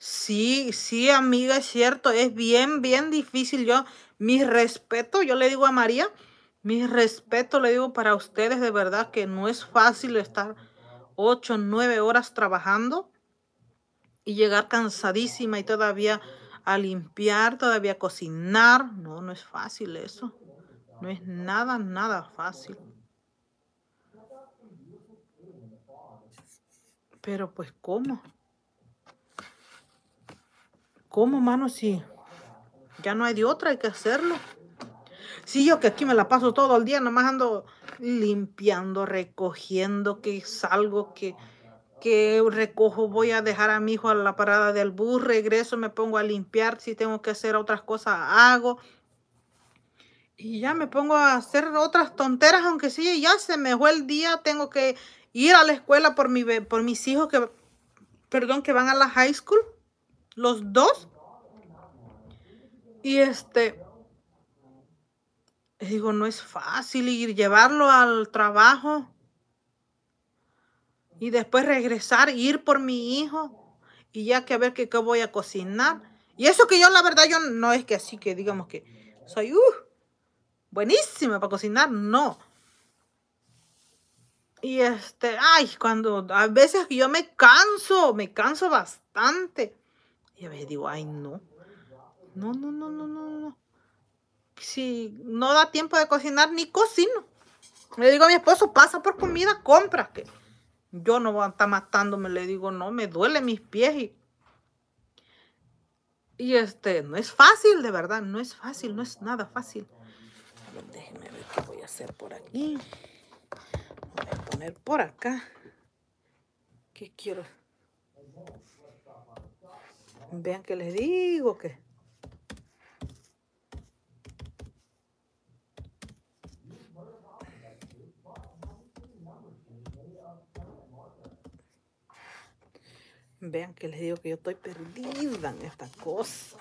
Sí, sí, amiga, es cierto, es bien, bien difícil. Yo, mi respeto, yo le digo a María, mi respeto le digo para ustedes, de verdad que no es fácil estar ocho, nueve horas trabajando y llegar cansadísima y todavía a limpiar, todavía a cocinar. No, no es fácil eso. No es nada, nada fácil. Pero pues, ¿cómo? ¿Cómo, mano? Si ya no hay de otra, hay que hacerlo. Sí, yo que aquí me la paso todo el día, nomás ando limpiando, recogiendo, que salgo, que, que recojo, voy a dejar a mi hijo a la parada del bus, regreso, me pongo a limpiar, si tengo que hacer otras cosas, hago. Y ya me pongo a hacer otras tonteras, aunque sí, ya se me fue el día, tengo que ir a la escuela por, mi, por mis hijos que, perdón, que van a la high school los dos. Y este, digo, no es fácil ir, llevarlo al trabajo y después regresar, ir por mi hijo y ya que a ver qué voy a cocinar. Y eso que yo, la verdad, yo no es que así que digamos que soy uh, buenísima para cocinar, no. Y este, ay, cuando a veces yo me canso, me canso bastante. Y a veces digo, ay, no. No, no, no, no, no, no. Si no da tiempo de cocinar, ni cocino. Le digo a mi esposo, pasa por comida, compra. Que yo no voy a estar matándome. Le digo, no, me duele mis pies. Y, y este, no es fácil, de verdad. No es fácil, no es nada fácil. Déjenme ver qué voy a hacer por aquí. Voy a poner por acá. ¿Qué quiero? Vean que les digo que... Vean que les digo que yo estoy perdida en esta cosa.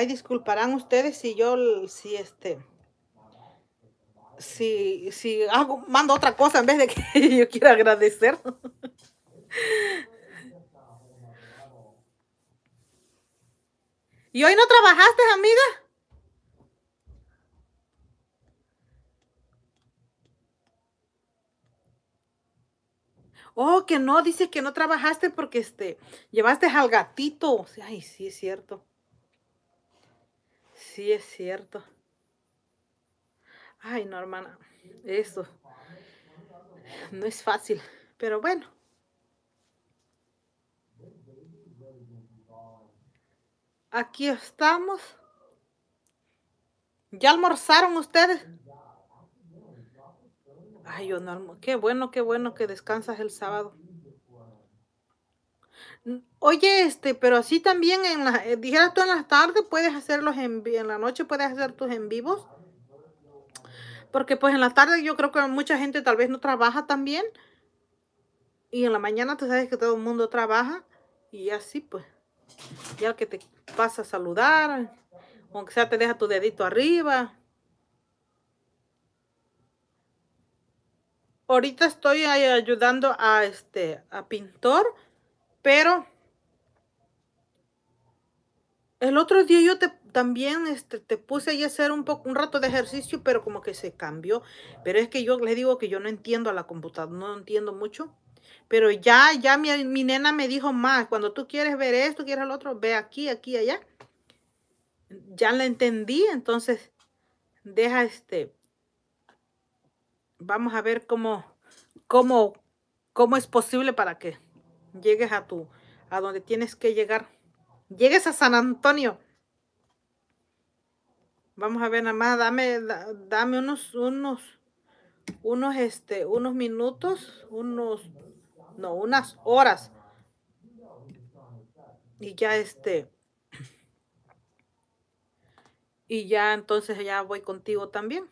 Ay, disculparán ustedes si yo, si este, si, si hago, mando otra cosa en vez de que *laughs* yo quiera agradecer. ¿Y hoy no trabajaste, amiga? Oh, que no, dice que no trabajaste porque este, llevaste al gatito. Ay, sí, es cierto. Sí, es cierto. Ay, no, hermana, eso no es fácil, pero bueno. Aquí estamos. ¿Ya almorzaron ustedes? Ay, yo no Qué bueno, qué bueno que descansas el sábado. Oye, este, pero así también en la, eh, dijeras tú en las tardes puedes hacerlos en, en la noche puedes hacer tus en vivos. Porque pues en la tarde yo creo que mucha gente tal vez no trabaja también. Y en la mañana tú sabes que todo el mundo trabaja. Y así pues. Ya que te pasa a saludar. Aunque sea te deja tu dedito arriba. Ahorita estoy ayudando a este a pintor pero el otro día yo te, también este, te puse ahí a hacer un, poco, un rato de ejercicio, pero como que se cambió. Pero es que yo les digo que yo no entiendo a la computadora, no entiendo mucho. Pero ya, ya mi, nena me dijo más, cuando tú quieres ver esto, quieres el otro, ve aquí, aquí, allá. Ya la entendí, entonces deja este, vamos a ver cómo, cómo, cómo es posible para que llegues a tu, a donde tienes que llegar. Llegues a San Antonio. Vamos a ver nada más, dame, dame unos, unos, unos, este, unos minutos, unos, no, unas horas. Y ya este, y ya entonces ya voy contigo también.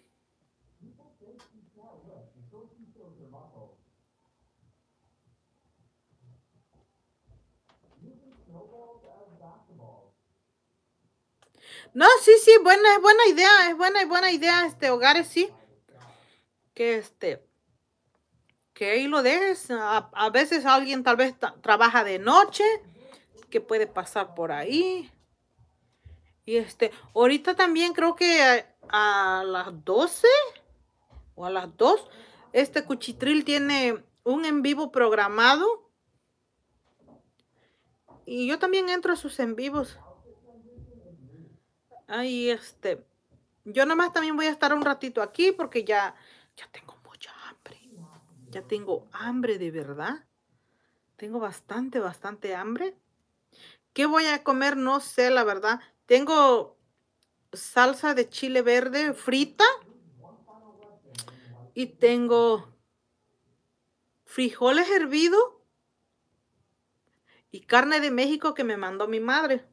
No, sí, sí, buena, es buena idea, es buena, y buena idea, este, hogares, sí. Que este, que ahí lo dejes. A, veces alguien tal vez trabaja de noche, que puede pasar por ahí. Y este, ahorita también creo que a, a las 12 o a las 2, este cuchitril tiene un en vivo programado. Y yo también entro a sus en vivos. Ahí este. Yo nomás también voy a estar un ratito aquí porque ya, ya tengo mucha hambre. Ya tengo hambre de verdad. Tengo bastante, bastante hambre. ¿Qué voy a comer? No sé, la verdad. Tengo salsa de chile verde frita. Y tengo frijoles hervidos y carne de México que me mandó mi madre.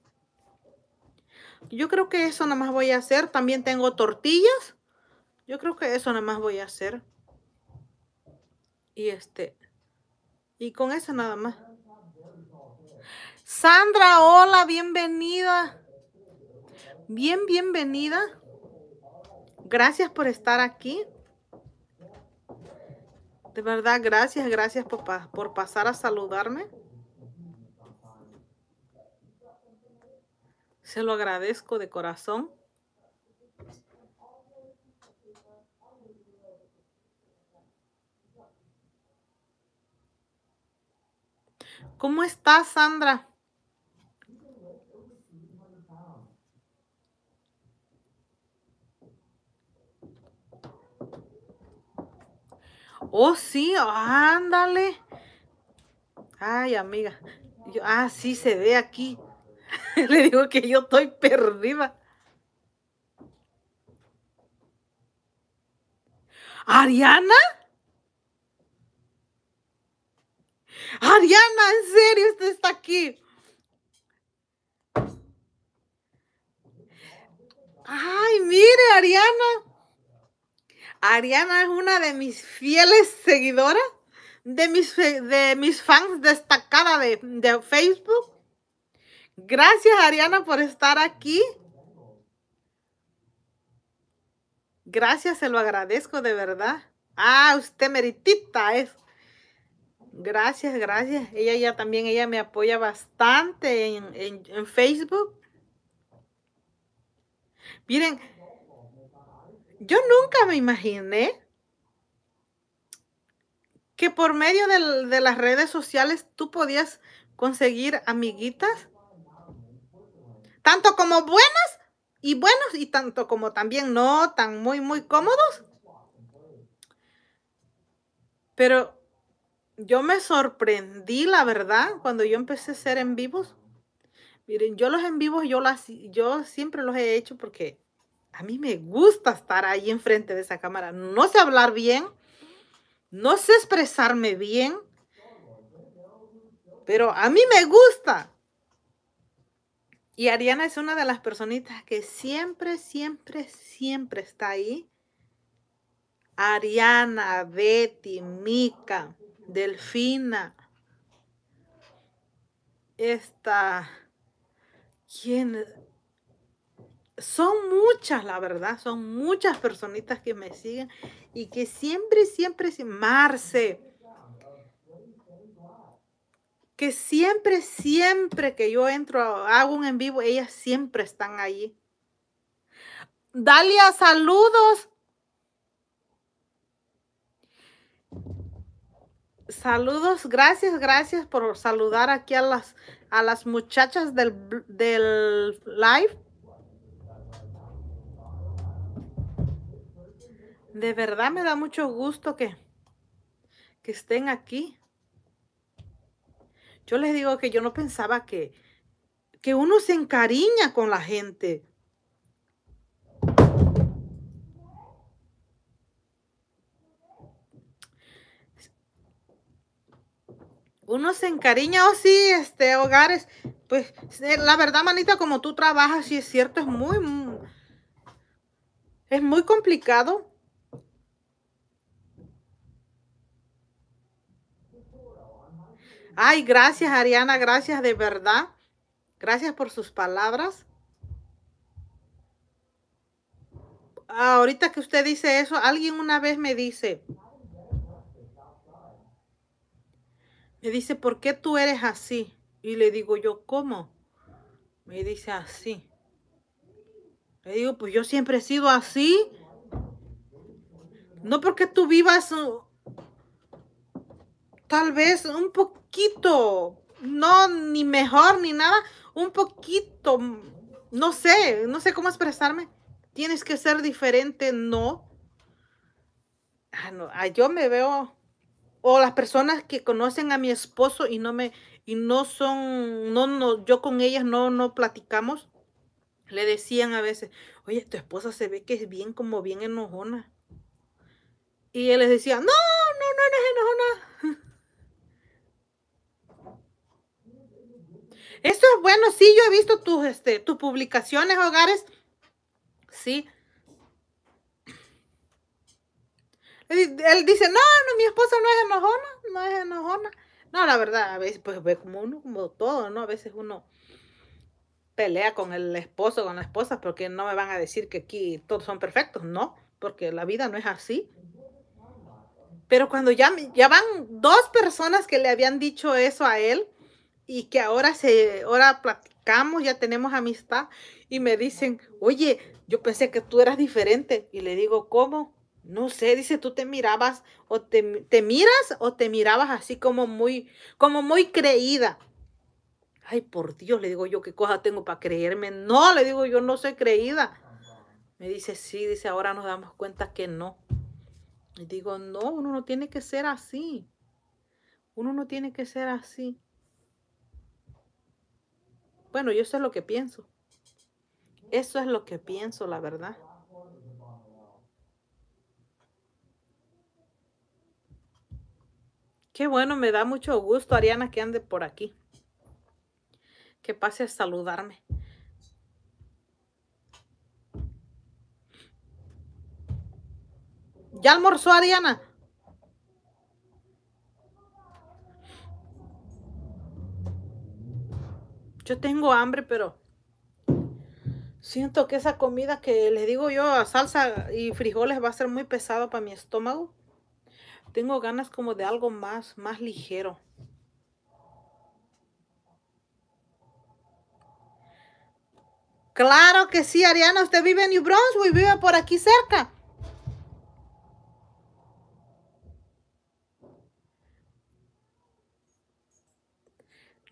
Yo creo que eso nada más voy a hacer. También tengo tortillas. Yo creo que eso nada más voy a hacer. Y este. Y con eso nada más. Sandra, hola, bienvenida. Bien, bienvenida. Gracias por estar aquí. De verdad, gracias, gracias por, por pasar a saludarme. Se lo agradezco de corazón. ¿Cómo estás, Sandra? Oh, sí, ándale. Ay, amiga. Yo, ah, sí, se ve aquí. *laughs* Le digo que yo estoy perdida. ¿Ariana? Ariana, en serio, usted está aquí. Ay, mire, Ariana. Ariana es una de mis fieles seguidoras, de mis, de mis fans destacada de Facebook. Gracias, Ariana, por estar aquí. Gracias, se lo agradezco de verdad. Ah, usted meritita es. Gracias, gracias. Ella ya también, ella me apoya bastante en, Facebook. Miren, yo nunca me imaginé que por medio de las redes sociales tú podías conseguir amiguitas tanto como buenas y buenos y tanto como también no tan muy, muy cómodos. Pero yo me sorprendí, la verdad, cuando yo empecé a ser en vivos. Miren, yo los en vivos, yo, las, yo siempre los he hecho porque a mí me gusta estar ahí enfrente de esa cámara. No sé hablar bien, no sé expresarme bien, pero a mí me gusta. Y Ariana es una de las personitas que siempre, siempre, siempre está ahí. Ariana, Betty, Mica, Delfina. Esta. ¿Quién? Son muchas, la verdad. Son muchas personitas que me siguen y que siempre, siempre. Marce que siempre, siempre que yo entro, hago un en vivo, ellas siempre están allí. Dalia, saludos. Saludos, gracias, gracias por saludar aquí a las, a las muchachas del, del live. De verdad me da mucho gusto que, que estén aquí. Yo les digo que yo no pensaba que, que uno se encariña con la gente. Uno se encariña, o oh, sí, este, hogares, pues eh, la verdad, manita, como tú trabajas, sí es cierto, es muy mm, es muy complicado Ay, gracias Ariana, gracias de verdad. Gracias por sus palabras. Ahorita que usted dice eso, alguien una vez me dice, me dice, ¿por qué tú eres así? Y le digo yo, ¿cómo? Me dice así. Le digo, pues yo siempre he sido así. No porque tú vivas uh, tal vez un poco poquito, no ni mejor ni nada, un poquito, no sé, no sé cómo expresarme. Tienes que ser diferente, no. Ah, ah, yo me veo, o las personas que conocen a mi esposo y no me, y no son, no, no, yo con ellas no, no platicamos. Le decían a veces, oye, tu esposa se ve que es bien, como bien enojona. Y él les decía, no, no, no, no es enojona. *laughs* Esto es bueno, sí, yo he visto tus, este, tus publicaciones, hogares. Sí. Él dice, no, no, mi esposa no es enojona, no es enojona. No, la verdad, a veces, pues ve como uno, como todo, ¿no? A veces uno pelea con el esposo, con la esposa, porque no me van a decir que aquí todos son perfectos, no, porque la vida no es así. Pero cuando ya, ya van dos personas que le habían dicho eso a él, y que ahora se ahora platicamos, ya tenemos amistad y me dicen, "Oye, yo pensé que tú eras diferente." Y le digo, "¿Cómo?" No sé, dice, "Tú te mirabas o te, miras o te mirabas así como muy como muy creída." Ay, por Dios, le digo yo, ¿qué cosa tengo para creerme? No, le digo, yo no soy creída. Me dice, sí, dice, ahora nos damos cuenta que no. Y digo, no, uno no tiene que ser así. Uno no tiene que ser así. Bueno, yo sé lo que pienso. Eso es lo que pienso, la verdad. Qué bueno, me da mucho gusto, Ariana, que ande por aquí. Que pase a saludarme. ¿Ya almorzó Ariana? Yo tengo hambre, pero siento que esa comida que les digo yo a salsa y frijoles va a ser muy pesado para mi estómago. Tengo ganas como de algo más, más ligero. Claro que sí, Ariana. Usted vive en New Brunswick, vive por aquí cerca.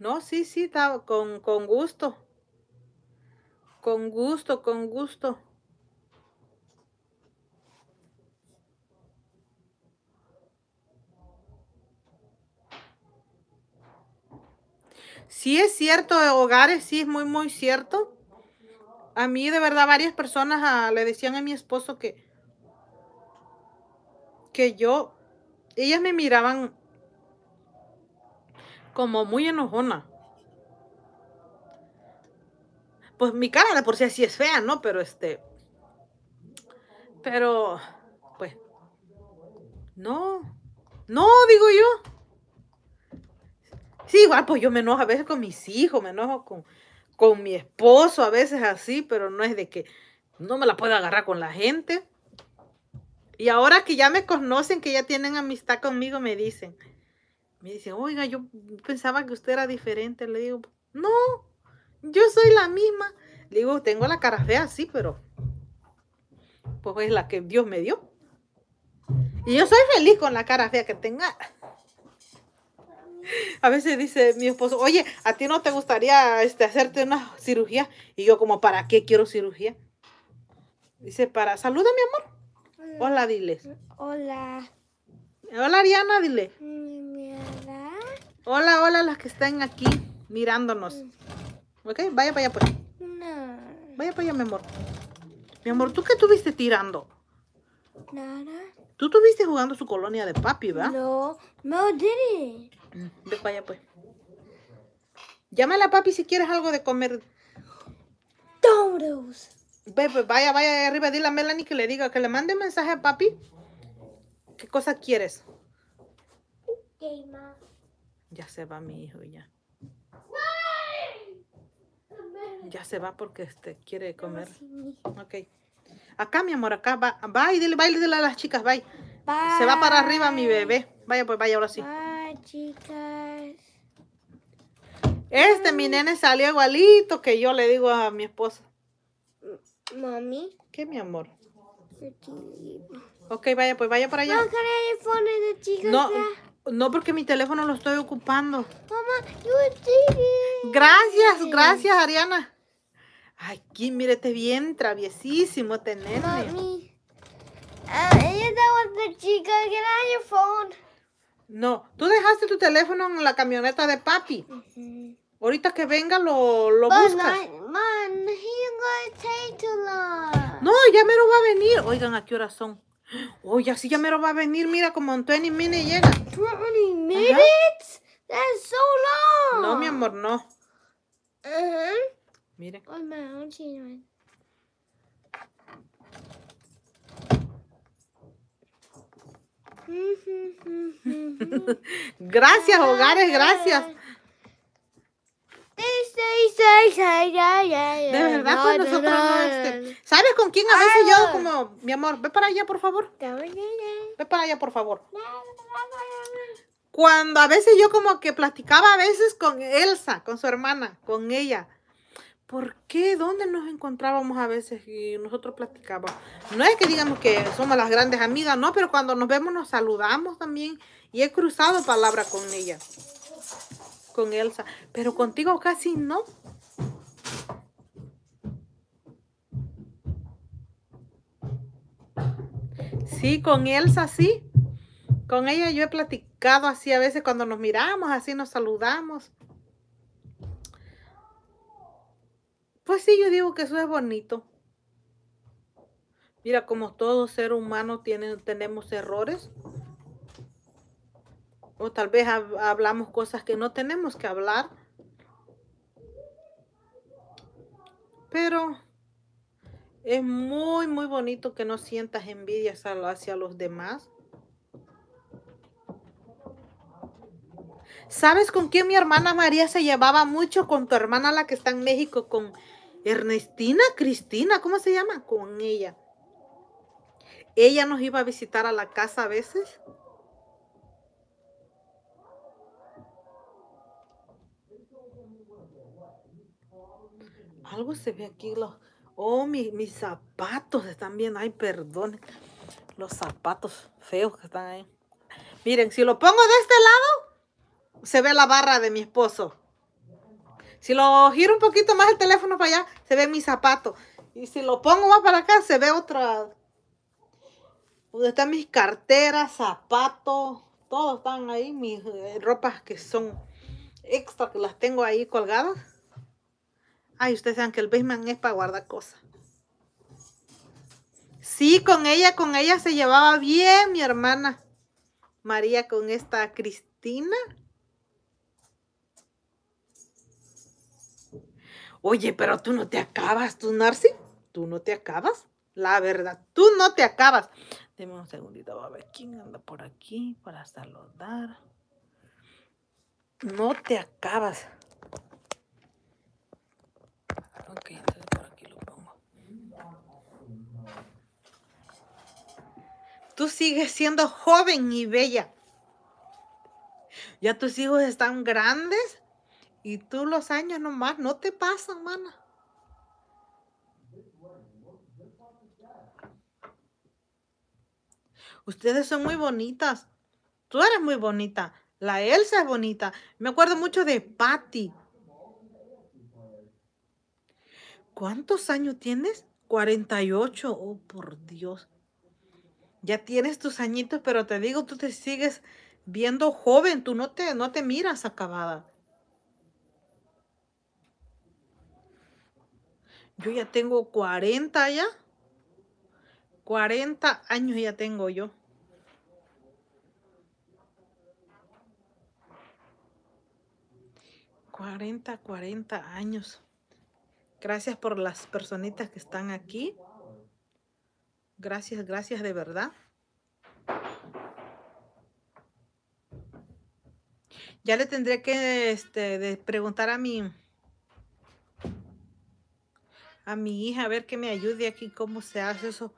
No, sí, sí, está con, gusto. Con gusto, con gusto. Sí es cierto, eh, hogares, sí es muy, muy cierto. A mí de verdad varias personas ah, le decían a mi esposo que, que yo, ellas me miraban como muy enojona. Pues mi cara la por sí así es fea, ¿no? Pero este. Pero. Pues. No. No, digo yo. Sí, igual, ah, pues yo me enojo a veces con mis hijos, me enojo con, con mi esposo, a veces así, pero no es de que no me la pueda agarrar con la gente. Y ahora que ya me conocen, que ya tienen amistad conmigo, me dicen, me dice, oiga, yo pensaba que usted era diferente. Le digo, no, yo soy la misma. Le digo, tengo la cara fea, sí, pero pues es la que Dios me dio. Y yo soy feliz con la cara fea que tenga. A veces dice mi esposo, oye, ¿a ti no te gustaría este, hacerte una cirugía? Y yo como, ¿para qué quiero cirugía? Dice, para, saluda mi amor. Hola, diles. Hola. Hola Ariana, dile. Hola. Hola, las que están aquí mirándonos. Mm. Ok, vaya para allá pues. Vaya para pues, allá, mi amor. Mi amor, ¿tú qué tuviste tirando? Nada. Tú tuviste jugando su colonia de papi, ¿verdad? No, no diddy. Ve para allá pues. Llámala a papi si quieres algo de comer. Todos. Ve, pues, vaya, vaya arriba, dile a Melanie que le diga, que le mande mensaje a papi ¿Qué cosa quieres? Ya se va mi hijo ya. Ya se va porque este quiere comer. Ok. Acá, mi amor, acá va. y dile, a las chicas, bye. Se va para arriba mi bebé. Vaya, pues vaya, ahora sí. chicas. Este, mi mm. nene salió igualito que yo le digo a mi esposa. Mami. ¿Qué, mi amor? Ok, vaya, pues vaya para allá. Eh, no, no, porque mi teléfono lo estoy ocupando. Mamá, yo Gracias, gracias, Ariana. Ay, Aquí, mírete bien traviesísimo este Mami, ah, está ella la chica, your phone. No, tú dejaste tu teléfono en la camioneta de papi. Ahorita que venga lo, lo pues, buscas. No, ya me lo va a venir. Oigan, ¿a qué hora son? Oye, así ya mero va a venir. Mira, como en 20 llega. ¿20 minutes? That's so long. No, mi amor, no. Uh -huh. Mire. gracias, hogares, gracias. Ah. De verdad, con nosotros este, ¿Sabes con quién a veces yo como, mi amor, ve para allá, por favor? Ve para allá, por favor. Cuando a veces yo como que platicaba a veces con Elsa, con su hermana, con ella. ¿Por qué? ¿Dónde nos encontrábamos a veces y nosotros platicábamos? No es que digamos que somos las grandes amigas, no, pero cuando nos vemos nos saludamos también y he cruzado palabra con ella con Elsa, pero contigo casi no. Sí, con Elsa sí. Con ella yo he platicado así a veces cuando nos miramos, así nos saludamos. Pues sí, yo digo que eso es bonito. Mira, como todo ser humano tiene, tenemos errores o tal vez hablamos cosas que no tenemos que hablar. Pero es muy, muy bonito que no sientas envidia hacia los demás. ¿Sabes con quién mi hermana María se llevaba mucho? Con tu hermana la que está en México, con Ernestina, Cristina, ¿cómo se llama? Con ella. Ella nos iba a visitar a la casa a veces Algo se ve aquí. Los, oh, mis zapatos están bien. Ay, perdón. Los zapatos feos que están ahí. Miren, si lo pongo de este lado, se ve la barra de mi esposo. Si lo giro un poquito más el teléfono para allá, se ve mi zapato. Y si lo pongo más para acá, se ve otra. Donde están mis carteras, zapatos, todos están ahí, mis eh, ropas que son extra, que las tengo ahí colgadas. Ay, ustedes saben que el basement es para guardar cosas. Sí, con ella, con ella se llevaba bien mi hermana. María con esta Cristina. Oye, pero tú no te acabas, tú, Narci. Tú no te acabas. La verdad, tú no te acabas. Deme un segundito, a ver quién anda por aquí para saludar. No te acabas. Tú sigues siendo joven y bella. Ya tus hijos están grandes y tú los años nomás no te pasan, mana. Ustedes son muy bonitas. Tú eres muy bonita. La Elsa es bonita. Me acuerdo mucho de Patty. ¿Cuántos años tienes? 48. Oh, por Dios. Ya tienes tus añitos, pero te digo, tú te sigues viendo joven, tú no te, no te miras acabada. Yo ya tengo 40 ya. 40 años ya tengo yo. 40, 40 años. Gracias por las personitas que están aquí. Gracias, gracias de verdad. Ya le tendré que este, preguntar a mi, a mi hija a ver que me ayude aquí cómo se hace eso.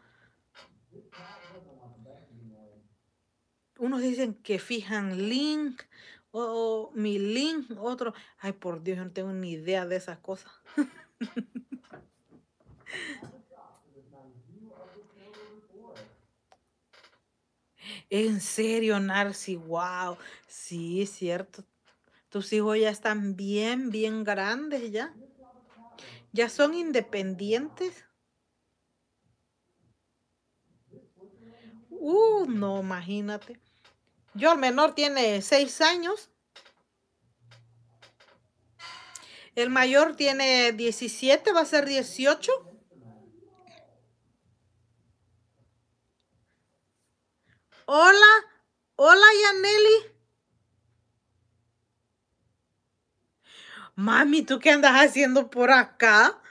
Unos dicen que fijan link o, mi link, otro. Ay, por Dios, yo no tengo ni idea de esas cosas. *laughs* *laughs* en serio, Narcy, wow. Sí, es cierto. Tus hijos ya están bien, bien grandes ya. Ya son independientes. Uh, no, imagínate. Yo, el menor tiene seis años El mayor tiene 17, va a ser 18. Hola, hola Yaneli. Mami, ¿tú qué andas haciendo por acá?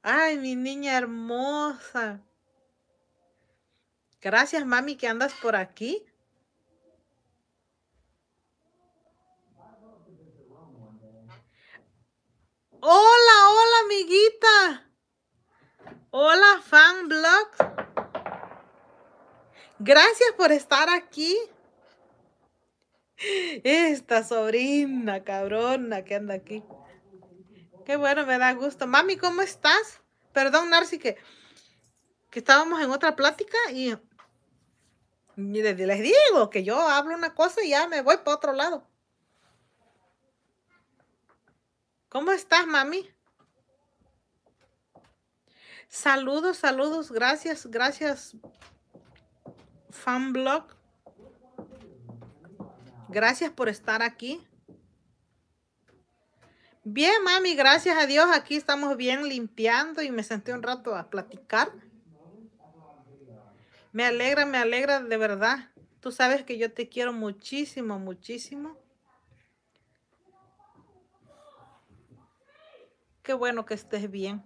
Ay, mi niña hermosa. Gracias, mami, que andas por aquí. Hola, hola, amiguita. Hola, fan blog. Gracias por estar aquí. Esta sobrina cabrona que anda aquí. Qué bueno, me da gusto. Mami, ¿cómo estás? Perdón, Narci, que, que estábamos en otra plática y, y les digo que yo hablo una cosa y ya me voy para otro lado. ¿Cómo estás, mami? Saludos, saludos, gracias, gracias, fanblog. Gracias por estar aquí. Bien, mami, gracias a Dios. Aquí estamos bien limpiando y me senté un rato a platicar. Me alegra, me alegra de verdad. Tú sabes que yo te quiero muchísimo, muchísimo. Qué bueno que estés bien.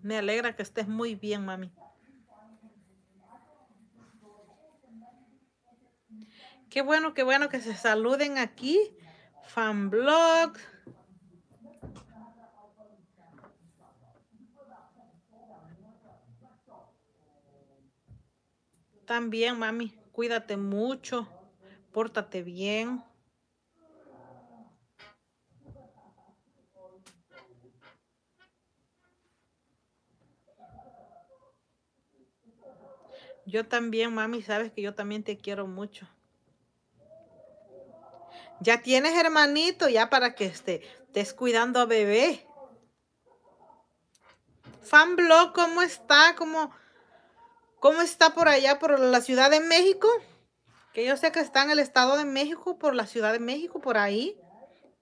Me alegra que estés muy bien, mami. Qué bueno, qué bueno que se saluden aquí. Fanblog. También, mami, cuídate mucho, pórtate bien. Yo también, mami, sabes que yo también te quiero mucho. Ya tienes hermanito, ya para que esté, estés cuidando a bebé. Fanblog, ¿cómo está? ¿Cómo, ¿Cómo está por allá, por la Ciudad de México? Que yo sé que está en el Estado de México, por la Ciudad de México, por ahí.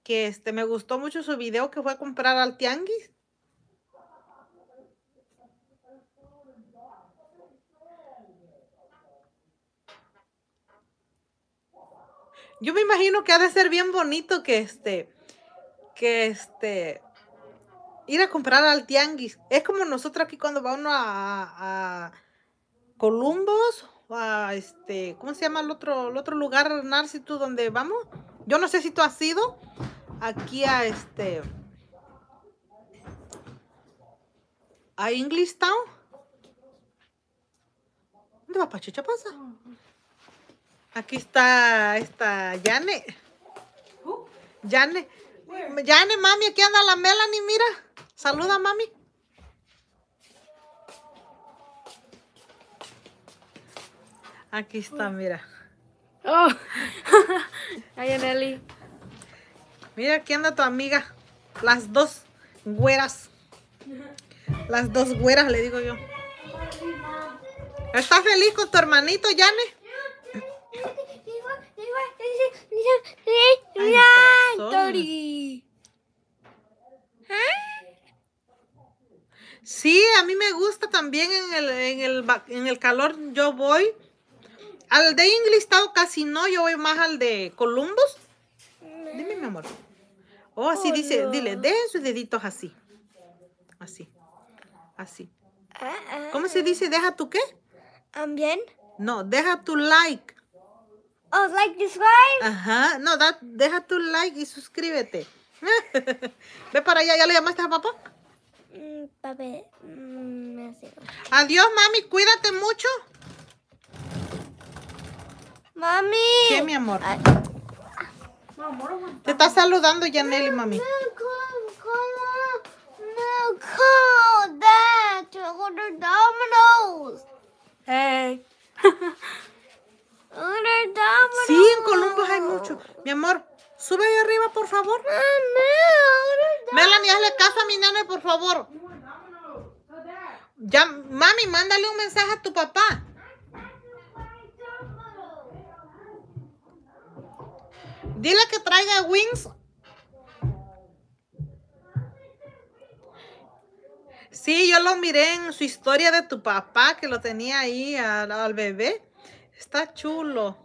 Que este, me gustó mucho su video que fue a comprar al tianguis. yo me imagino que ha de ser bien bonito que este, que este, ir a comprar al tianguis. Es como nosotros aquí cuando vamos a, a Columbus o a este, ¿cómo se llama el otro, el otro lugar, Narcito, donde vamos? Yo no sé si tú has ido aquí a este, a English Town. ¿Dónde va Pachucha pasa? Aquí está esta Yane. Yane. Yane, mami, aquí anda la Melanie, mira. Saluda, mami. Aquí está, mira. Oh. *laughs* Ay, Nelly. Mira, aquí anda tu amiga. Las dos güeras. Las dos güeras, le digo yo. ¿Estás feliz con tu hermanito, Yane? Sí, a mí me gusta también en el, en el, en el calor yo voy. Al de English Town casi no, yo voy más al de Columbus. Dime, mi amor. Oh, así dice, dile, dejen sus deditos así. Así. Así. ¿Cómo se dice? ¿Deja tu qué? También. No, deja tu like. Oh, like, subscribe. Ajá, no, da, deja tu like y suscríbete. *laughs* Ve para allá, ¿ya le llamaste a papá? Mm, mm Adiós, mami, cuídate mucho. Mami. ¿Qué, mi amor? Te está saludando Yaneli, mami. Hey. *laughs* Sí, en Columbus hay mucho. Mi amor, sube ahí arriba, por favor. Melanie, hazle caso a mi nene, por favor. Ya, mami, mándale un mensaje a tu papá. Dile que traiga wings. Sí, yo lo miré en su historia de tu papá, que lo tenía ahí al bebé. Está chulo.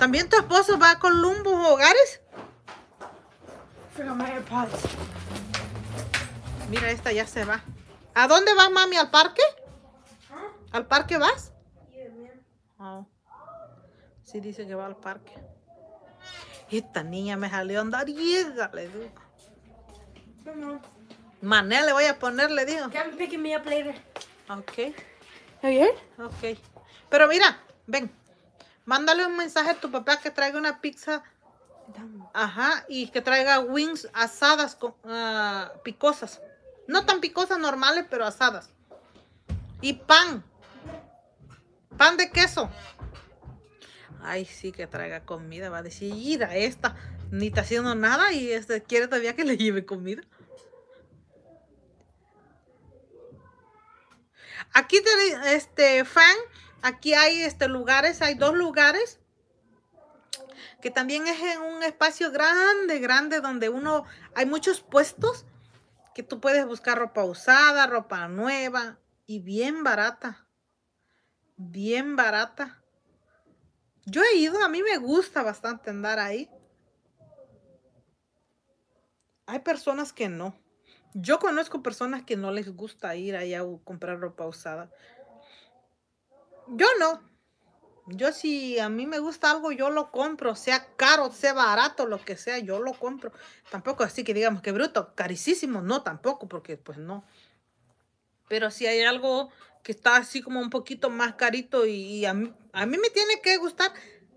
¿También tu esposo va con Lumbus Hogares? Mira, esta ya se va. ¿A dónde va mami? ¿Al parque? ¿Al parque vas? Oh. Sí, dice que va al parque. Esta niña me salió andar llega, le digo. Mané le voy a poner, le digo. Okay. ¿Está bien? Ok. Pero mira, ven. Mándale un mensaje a tu papá que traiga una pizza. Ajá, y que traiga wings asadas, con, ah, picosas. No tan picosas normales, pero asadas. Y pan. Pan de queso. Ay, sí, que traiga comida. Va a decir, esta ni está haciendo nada y este quiere todavía que le lleve comida. Aquí, te, este, fan, aquí hay este, lugares, hay dos lugares que también es en un espacio grande, grande, donde uno, hay muchos puestos que tú puedes buscar ropa usada, ropa nueva y bien barata, bien barata. Yo he ido, a mí me gusta bastante andar ahí. Hay personas que no. Yo conozco personas que no les gusta ir allá a comprar ropa usada. Yo no. Yo si a mí me gusta algo, yo lo compro, sea caro, sea barato, lo que sea, yo lo compro. Tampoco así que digamos que bruto, carísimo, no tampoco, porque pues no. Pero si hay algo que está así como un poquito más carito y, a, mí, a mí me tiene que gustar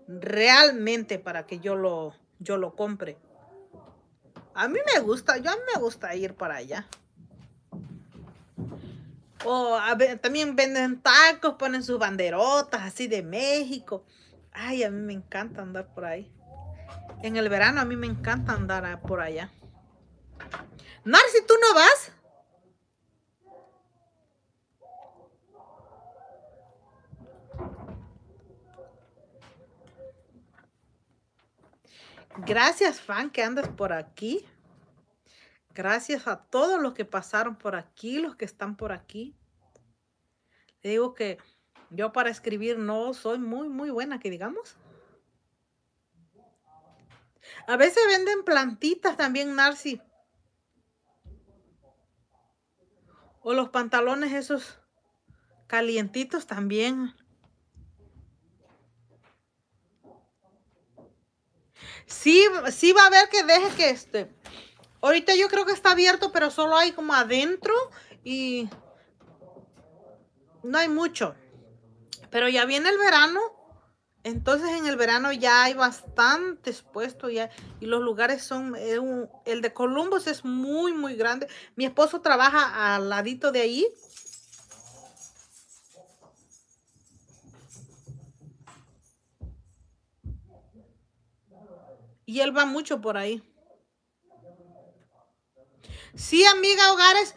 realmente para que yo lo, yo lo compre. A mí me gusta, yo a mí me gusta ir para allá. O también venden tacos, ponen sus banderotas así de México. Ay, a mí me encanta andar por ahí. En el verano a mí me encanta andar por allá. Narci, ¿tú no vas? Gracias, fan, que andas por aquí. Gracias a todos los que pasaron por aquí, los que están por aquí. Le digo que yo para escribir no soy muy, muy buena, que digamos. A veces venden plantitas también, Narci. O los pantalones esos calientitos también. Sí, sí va a haber que deje que este. Ahorita yo creo que está abierto, pero solo hay como adentro y no hay mucho. Pero ya viene el verano. Entonces en el verano ya hay bastantes puestos ya, y los lugares son, eh, el de Columbus es muy, muy grande. Mi esposo trabaja al ladito de ahí Y él va mucho por ahí. Sí, amiga Hogares,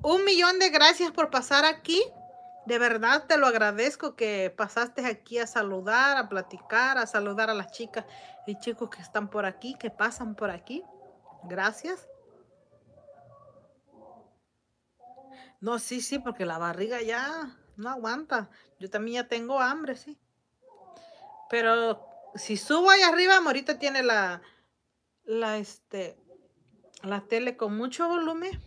un millón de gracias por pasar aquí. De verdad te lo agradezco que pasaste aquí a saludar, a platicar, a saludar a las chicas y chicos que están por aquí, que pasan por aquí. Gracias. No, sí, sí, porque la barriga ya no aguanta. Yo también ya tengo hambre, sí. Pero si subo ahí arriba, Morita tiene la, la, este, la tele con mucho volumen.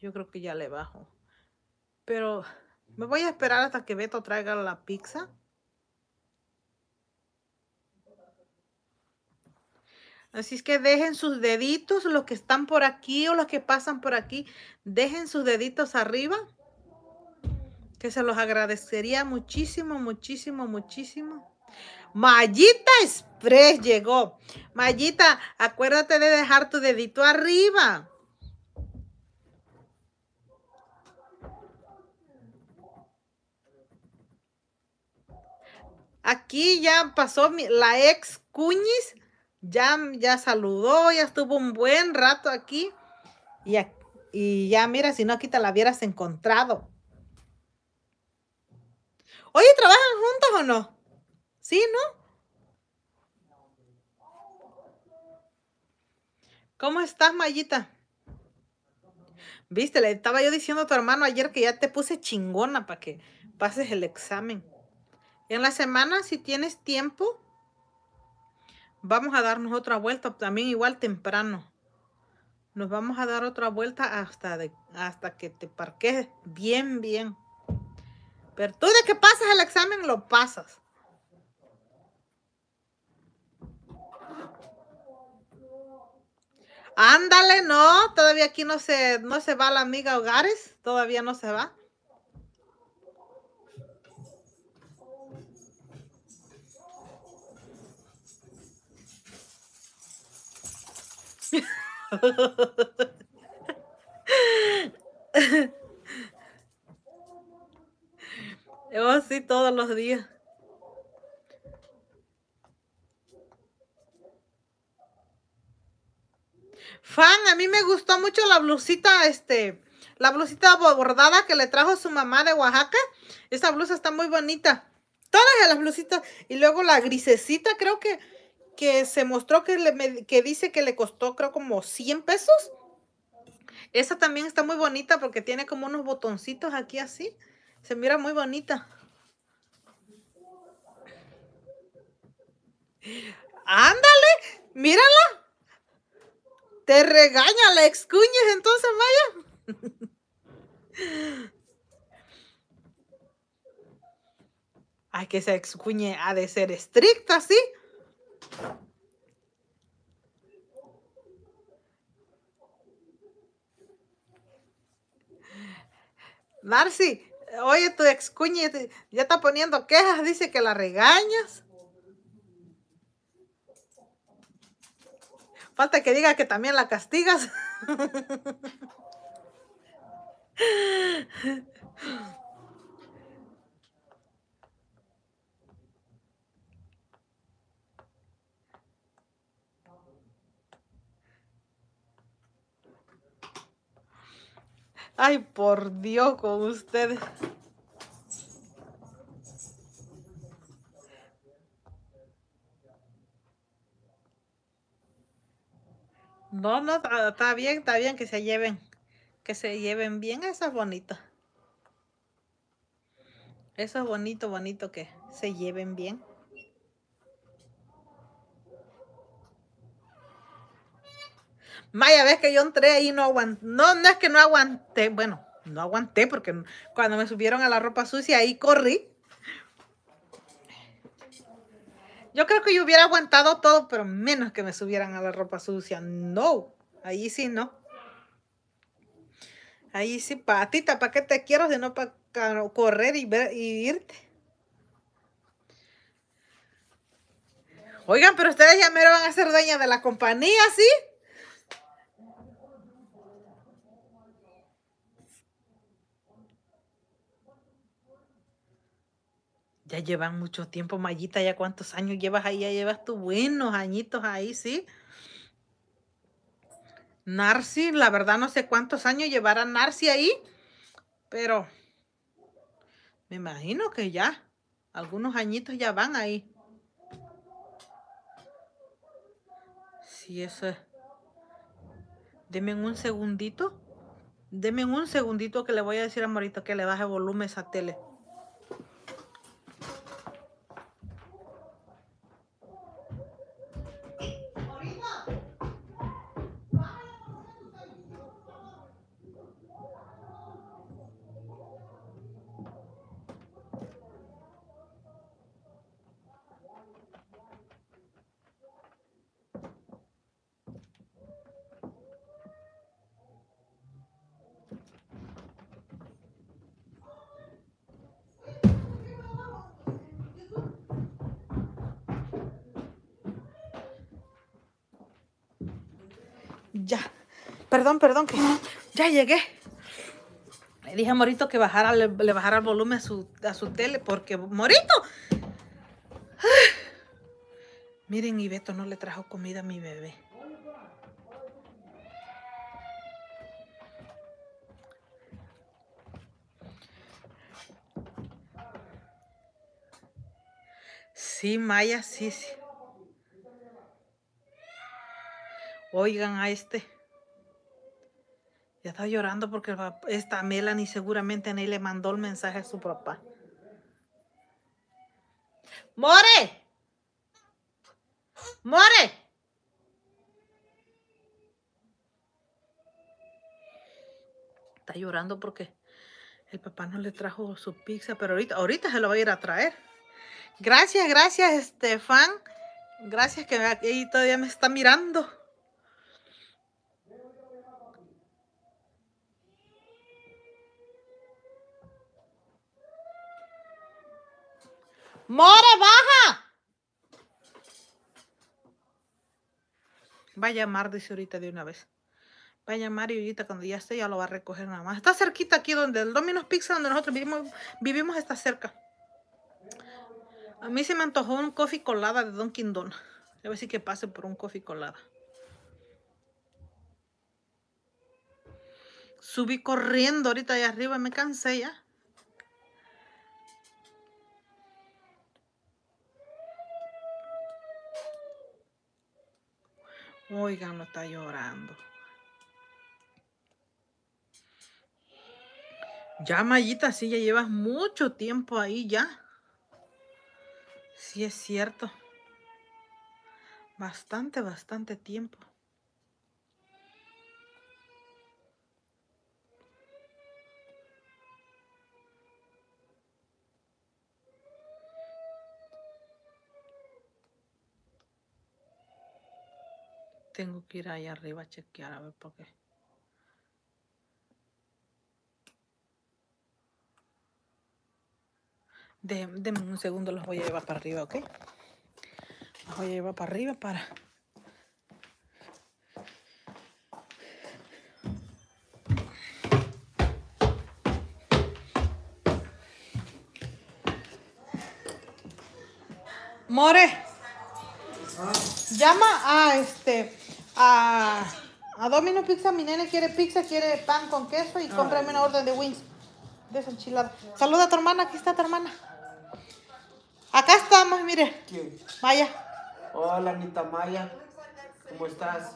Yo creo que ya le bajo. Pero me voy a esperar hasta que Beto traiga la pizza. Así es que dejen sus deditos, los que están por aquí o los que pasan por aquí, dejen sus deditos arriba que se los agradecería muchísimo, muchísimo, muchísimo. Mayita Express llegó. Mayita, acuérdate de dejar tu dedito arriba. Aquí ya pasó la ex Cuñis, ya, ya saludó, ya estuvo un buen rato aquí. Y, y ya, mira, si no, aquí te la hubieras encontrado. Oye, ¿trabajan juntos o no? ¿Sí, no? ¿Cómo estás, Mayita? Viste, le estaba yo diciendo a tu hermano ayer que ya te puse chingona para que pases el examen. En la semana, si tienes tiempo, vamos a darnos otra vuelta, también igual temprano. Nos vamos a dar otra vuelta hasta, de, hasta que te parques bien, bien. Pero tú de que pasas el examen, lo pasas. Ándale, no, todavía aquí no se, no se va la amiga Hogares, todavía no se va. *laughs* Oh, sí, todos los días. Fan, a mí me gustó mucho la blusita, este, la blusita bordada que le trajo su mamá de Oaxaca. Esa blusa está muy bonita. Todas las blusitas. Y luego la grisecita, creo que, que se mostró que, le, que dice que le costó, creo, como 100 pesos. Esa también está muy bonita porque tiene como unos botoncitos aquí así. Se mira muy bonita. Ándale, mírala. Te regaña la excuñes entonces, vaya Ay, que esa excuñe ha de ser estricta, ¿sí? Marcy, Oye, tu excuña ya está poniendo quejas, dice que la regañas. Falta que diga que también la castigas. *laughs* Ay, por Dios con ustedes. No, no, está bien, está bien que se lleven, que se lleven bien. Eso es bonito. Eso es bonito, bonito que se lleven bien. Maya, ves que yo entré ahí no aguanté. No, no es que no aguanté. Bueno, no aguanté porque cuando me subieron a la ropa sucia ahí corrí. Yo creo que yo hubiera aguantado todo, pero menos que me subieran a la ropa sucia. No, ahí sí no. Ahí sí, patita, ¿para qué te quiero de no para correr y, irte? Oigan, pero ustedes ya me van a ser dueña de la compañía, ¿sí? Ya llevan mucho tiempo, Mayita, ya cuántos años llevas ahí, ya llevas tus buenos añitos ahí, ¿sí? Narci, la verdad no sé cuántos años llevará Narci ahí, pero me imagino que ya, algunos añitos ya van ahí. Sí, eso es. Deme un segundito. Deme un segundito que le voy a decir a Morito que le baje volumen a esa tele. Perdón, perdón, que ya llegué. Le dije a Morito que bajara, le, bajara el volumen a su, tele porque Morito. Miren, Ibeto no le trajo comida a mi bebé. Sí, Maya, sí, sí. Oigan a este. Ya está llorando porque esta Melanie seguramente en él le mandó el mensaje a su papá. ¡More! ¡More! Está llorando porque el papá no le trajo su pizza, pero ahorita, ahorita se lo va a ir a traer. Gracias, gracias, Estefan. Gracias que ahí todavía me está mirando. Va a llamar, dice ahorita de una vez. Va a llamar y ahorita cuando ya esté ya lo va a recoger nada más. Está cerquita aquí donde el Domino's Pizza, donde nosotros vivimos, vivimos está cerca. A mí se me antojó un coffee colada de Don A ver si que pase por un coffee colada. Subí corriendo ahorita allá arriba, me cansé ya. Oigan, no está llorando. Ya, Mayita, sí, ya llevas mucho tiempo ahí ya. Sí, es cierto. Bastante, bastante tiempo. Tengo que ir ahí arriba a chequear a ver por qué. De, un segundo, los voy a llevar para arriba, ¿ok? Los voy a llevar para arriba para... More, ah. llama a este a, a Domino Pizza. Mi nene quiere pizza, quiere pan con queso y cómprame una orden de wings desenchilada. Saluda a tu hermana, aquí está tu hermana. Acá estamos, mire. ¿Quién? Maya. Hola, Anita Maya. ¿Cómo estás?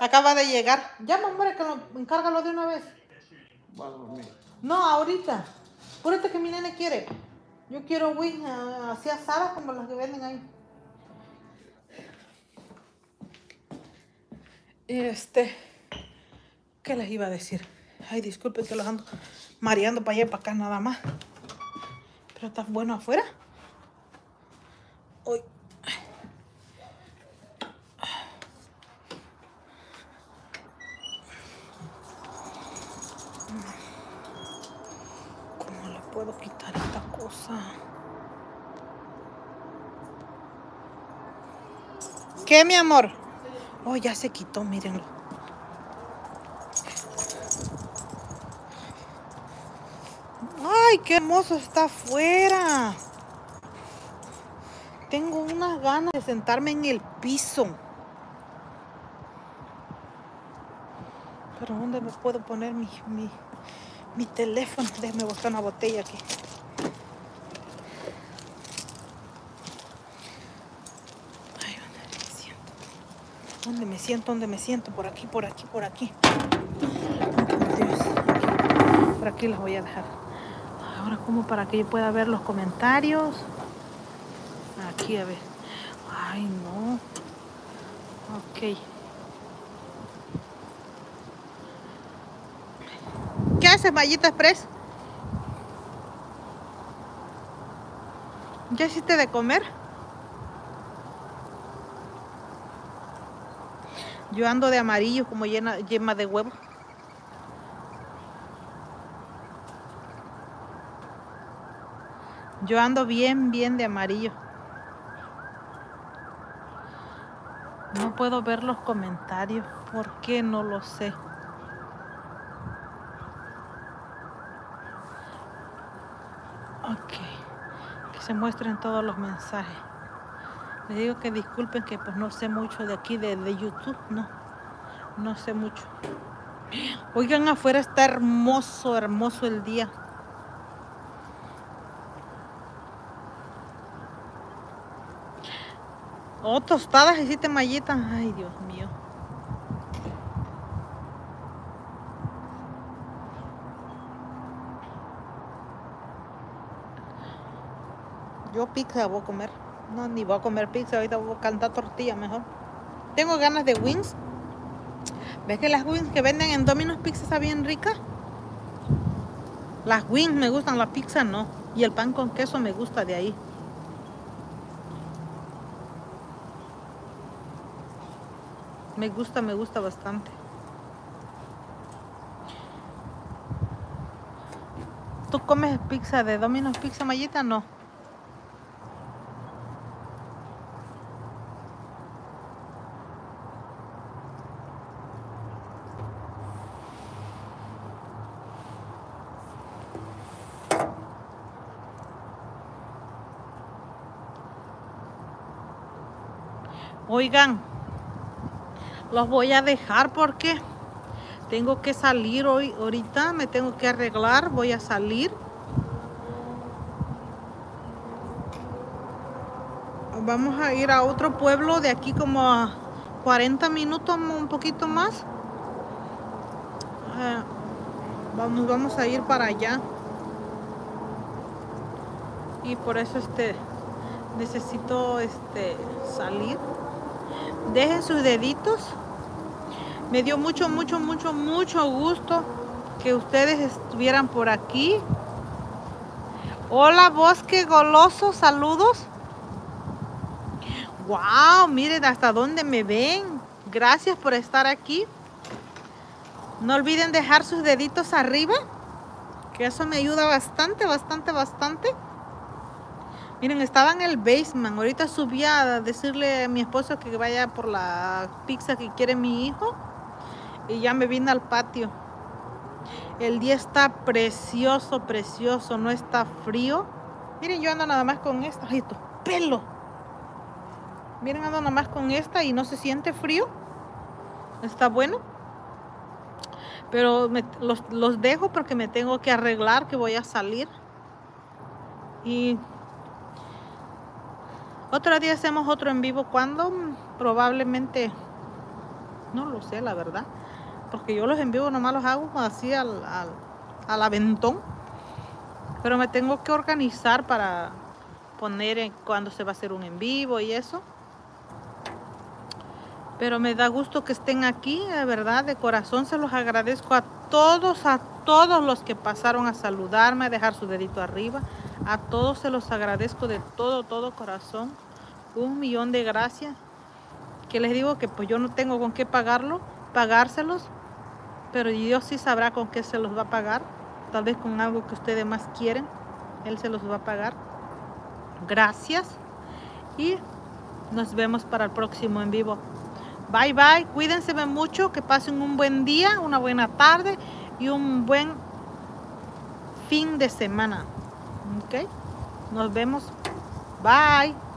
Acaba de llegar. Ya, mamá, que lo, encárgalo de una vez. no, ahorita. Púrate que mi nene quiere. Yo quiero wings ah, así asadas como las que venden ahí. Este, ¿qué les iba a decir? Ay, disculpen que los ando mareando para allá y para acá nada más. Pero está bueno afuera. Hoy. ¿Cómo le puedo quitar esta cosa? ¿Qué, mi amor? Oh, ya se quitó, mírenlo. ¡Ay, qué hermoso está afuera! Tengo unas ganas de sentarme en el piso. Pero ¿dónde me puedo poner mi, mi, teléfono? Déjenme buscar una botella aquí. ¿Dónde me siento? ¿Dónde me siento? Por aquí, por aquí, por aquí. Por aquí las voy a dejar. Ahora como para que yo pueda ver los comentarios. Aquí, a ver. Ay, no. Ok. ¿Qué haces, Mayita Express? ¿Ya hiciste de comer? Yo ando de amarillo como llena, yema de huevo. Yo ando bien, bien de amarillo. No puedo ver los comentarios. ¿Por qué? No lo sé. Ok. Que se muestren todos los mensajes. Les digo que disculpen que pues no sé mucho de aquí, de, YouTube, no. No sé mucho. Oigan, afuera está hermoso, hermoso el día. Oh, tostadas hiciste mallitas. Ay, Dios mío. Yo pizza voy a comer. No, ni voy a comer pizza, ahorita voy a cantar tortilla mejor. Tengo ganas de wings. ¿Ves que las wings que venden en Domino's Pizza están bien ricas? Las wings me gustan, la pizza no. Y el pan con queso me gusta de ahí. Me gusta, me gusta bastante. ¿Tú comes pizza de Domino's Pizza, Mayita? No. Oigan, los voy a dejar porque tengo que salir hoy, ahorita me tengo que arreglar, voy a salir. Vamos a ir a otro pueblo de aquí como a 40 minutos, un poquito más. Ah, vamos, vamos a ir para allá. Y por eso este necesito este salir dejen sus deditos. Me dio mucho, mucho, mucho, mucho gusto que ustedes estuvieran por aquí. Hola, Bosque Goloso, saludos. Wow, miren hasta dónde me ven. Gracias por estar aquí. No olviden dejar sus deditos arriba, que eso me ayuda bastante, bastante, bastante. Miren, estaba en el basement. Ahorita subí a decirle a mi esposo que vaya por la pizza que quiere mi hijo. Y ya me vine al patio. El día está precioso, precioso. No está frío. Miren, yo ando nada más con esta. ¡Ay, tu pelo! Miren, ando nada más con esta y no se siente frío. Está bueno. Pero los, los dejo porque me tengo que arreglar que voy a salir. Y otro día hacemos otro en vivo. cuando mm, Probablemente, no lo sé, la verdad. Porque yo los en vivo nomás los hago así al, al aventón. Pero me tengo que organizar para poner en, cuando se va a hacer un en vivo y eso. Pero me da gusto que estén aquí, de verdad, de corazón se los agradezco a todos, a todos los que pasaron a saludarme, a dejar su dedito arriba. A todos se los agradezco de todo, todo corazón. Un millón de gracias. Que les digo que pues yo no tengo con qué pagarlo, pagárselos, pero Dios sí sabrá con qué se los va a pagar. Tal vez con algo que ustedes más quieren. Él se los va a pagar. Gracias. Y nos vemos para el próximo en vivo. Bye bye. Cuídense mucho. Que pasen un buen día, una buena tarde y un buen fin de semana. Ok, nos vemos. Bye.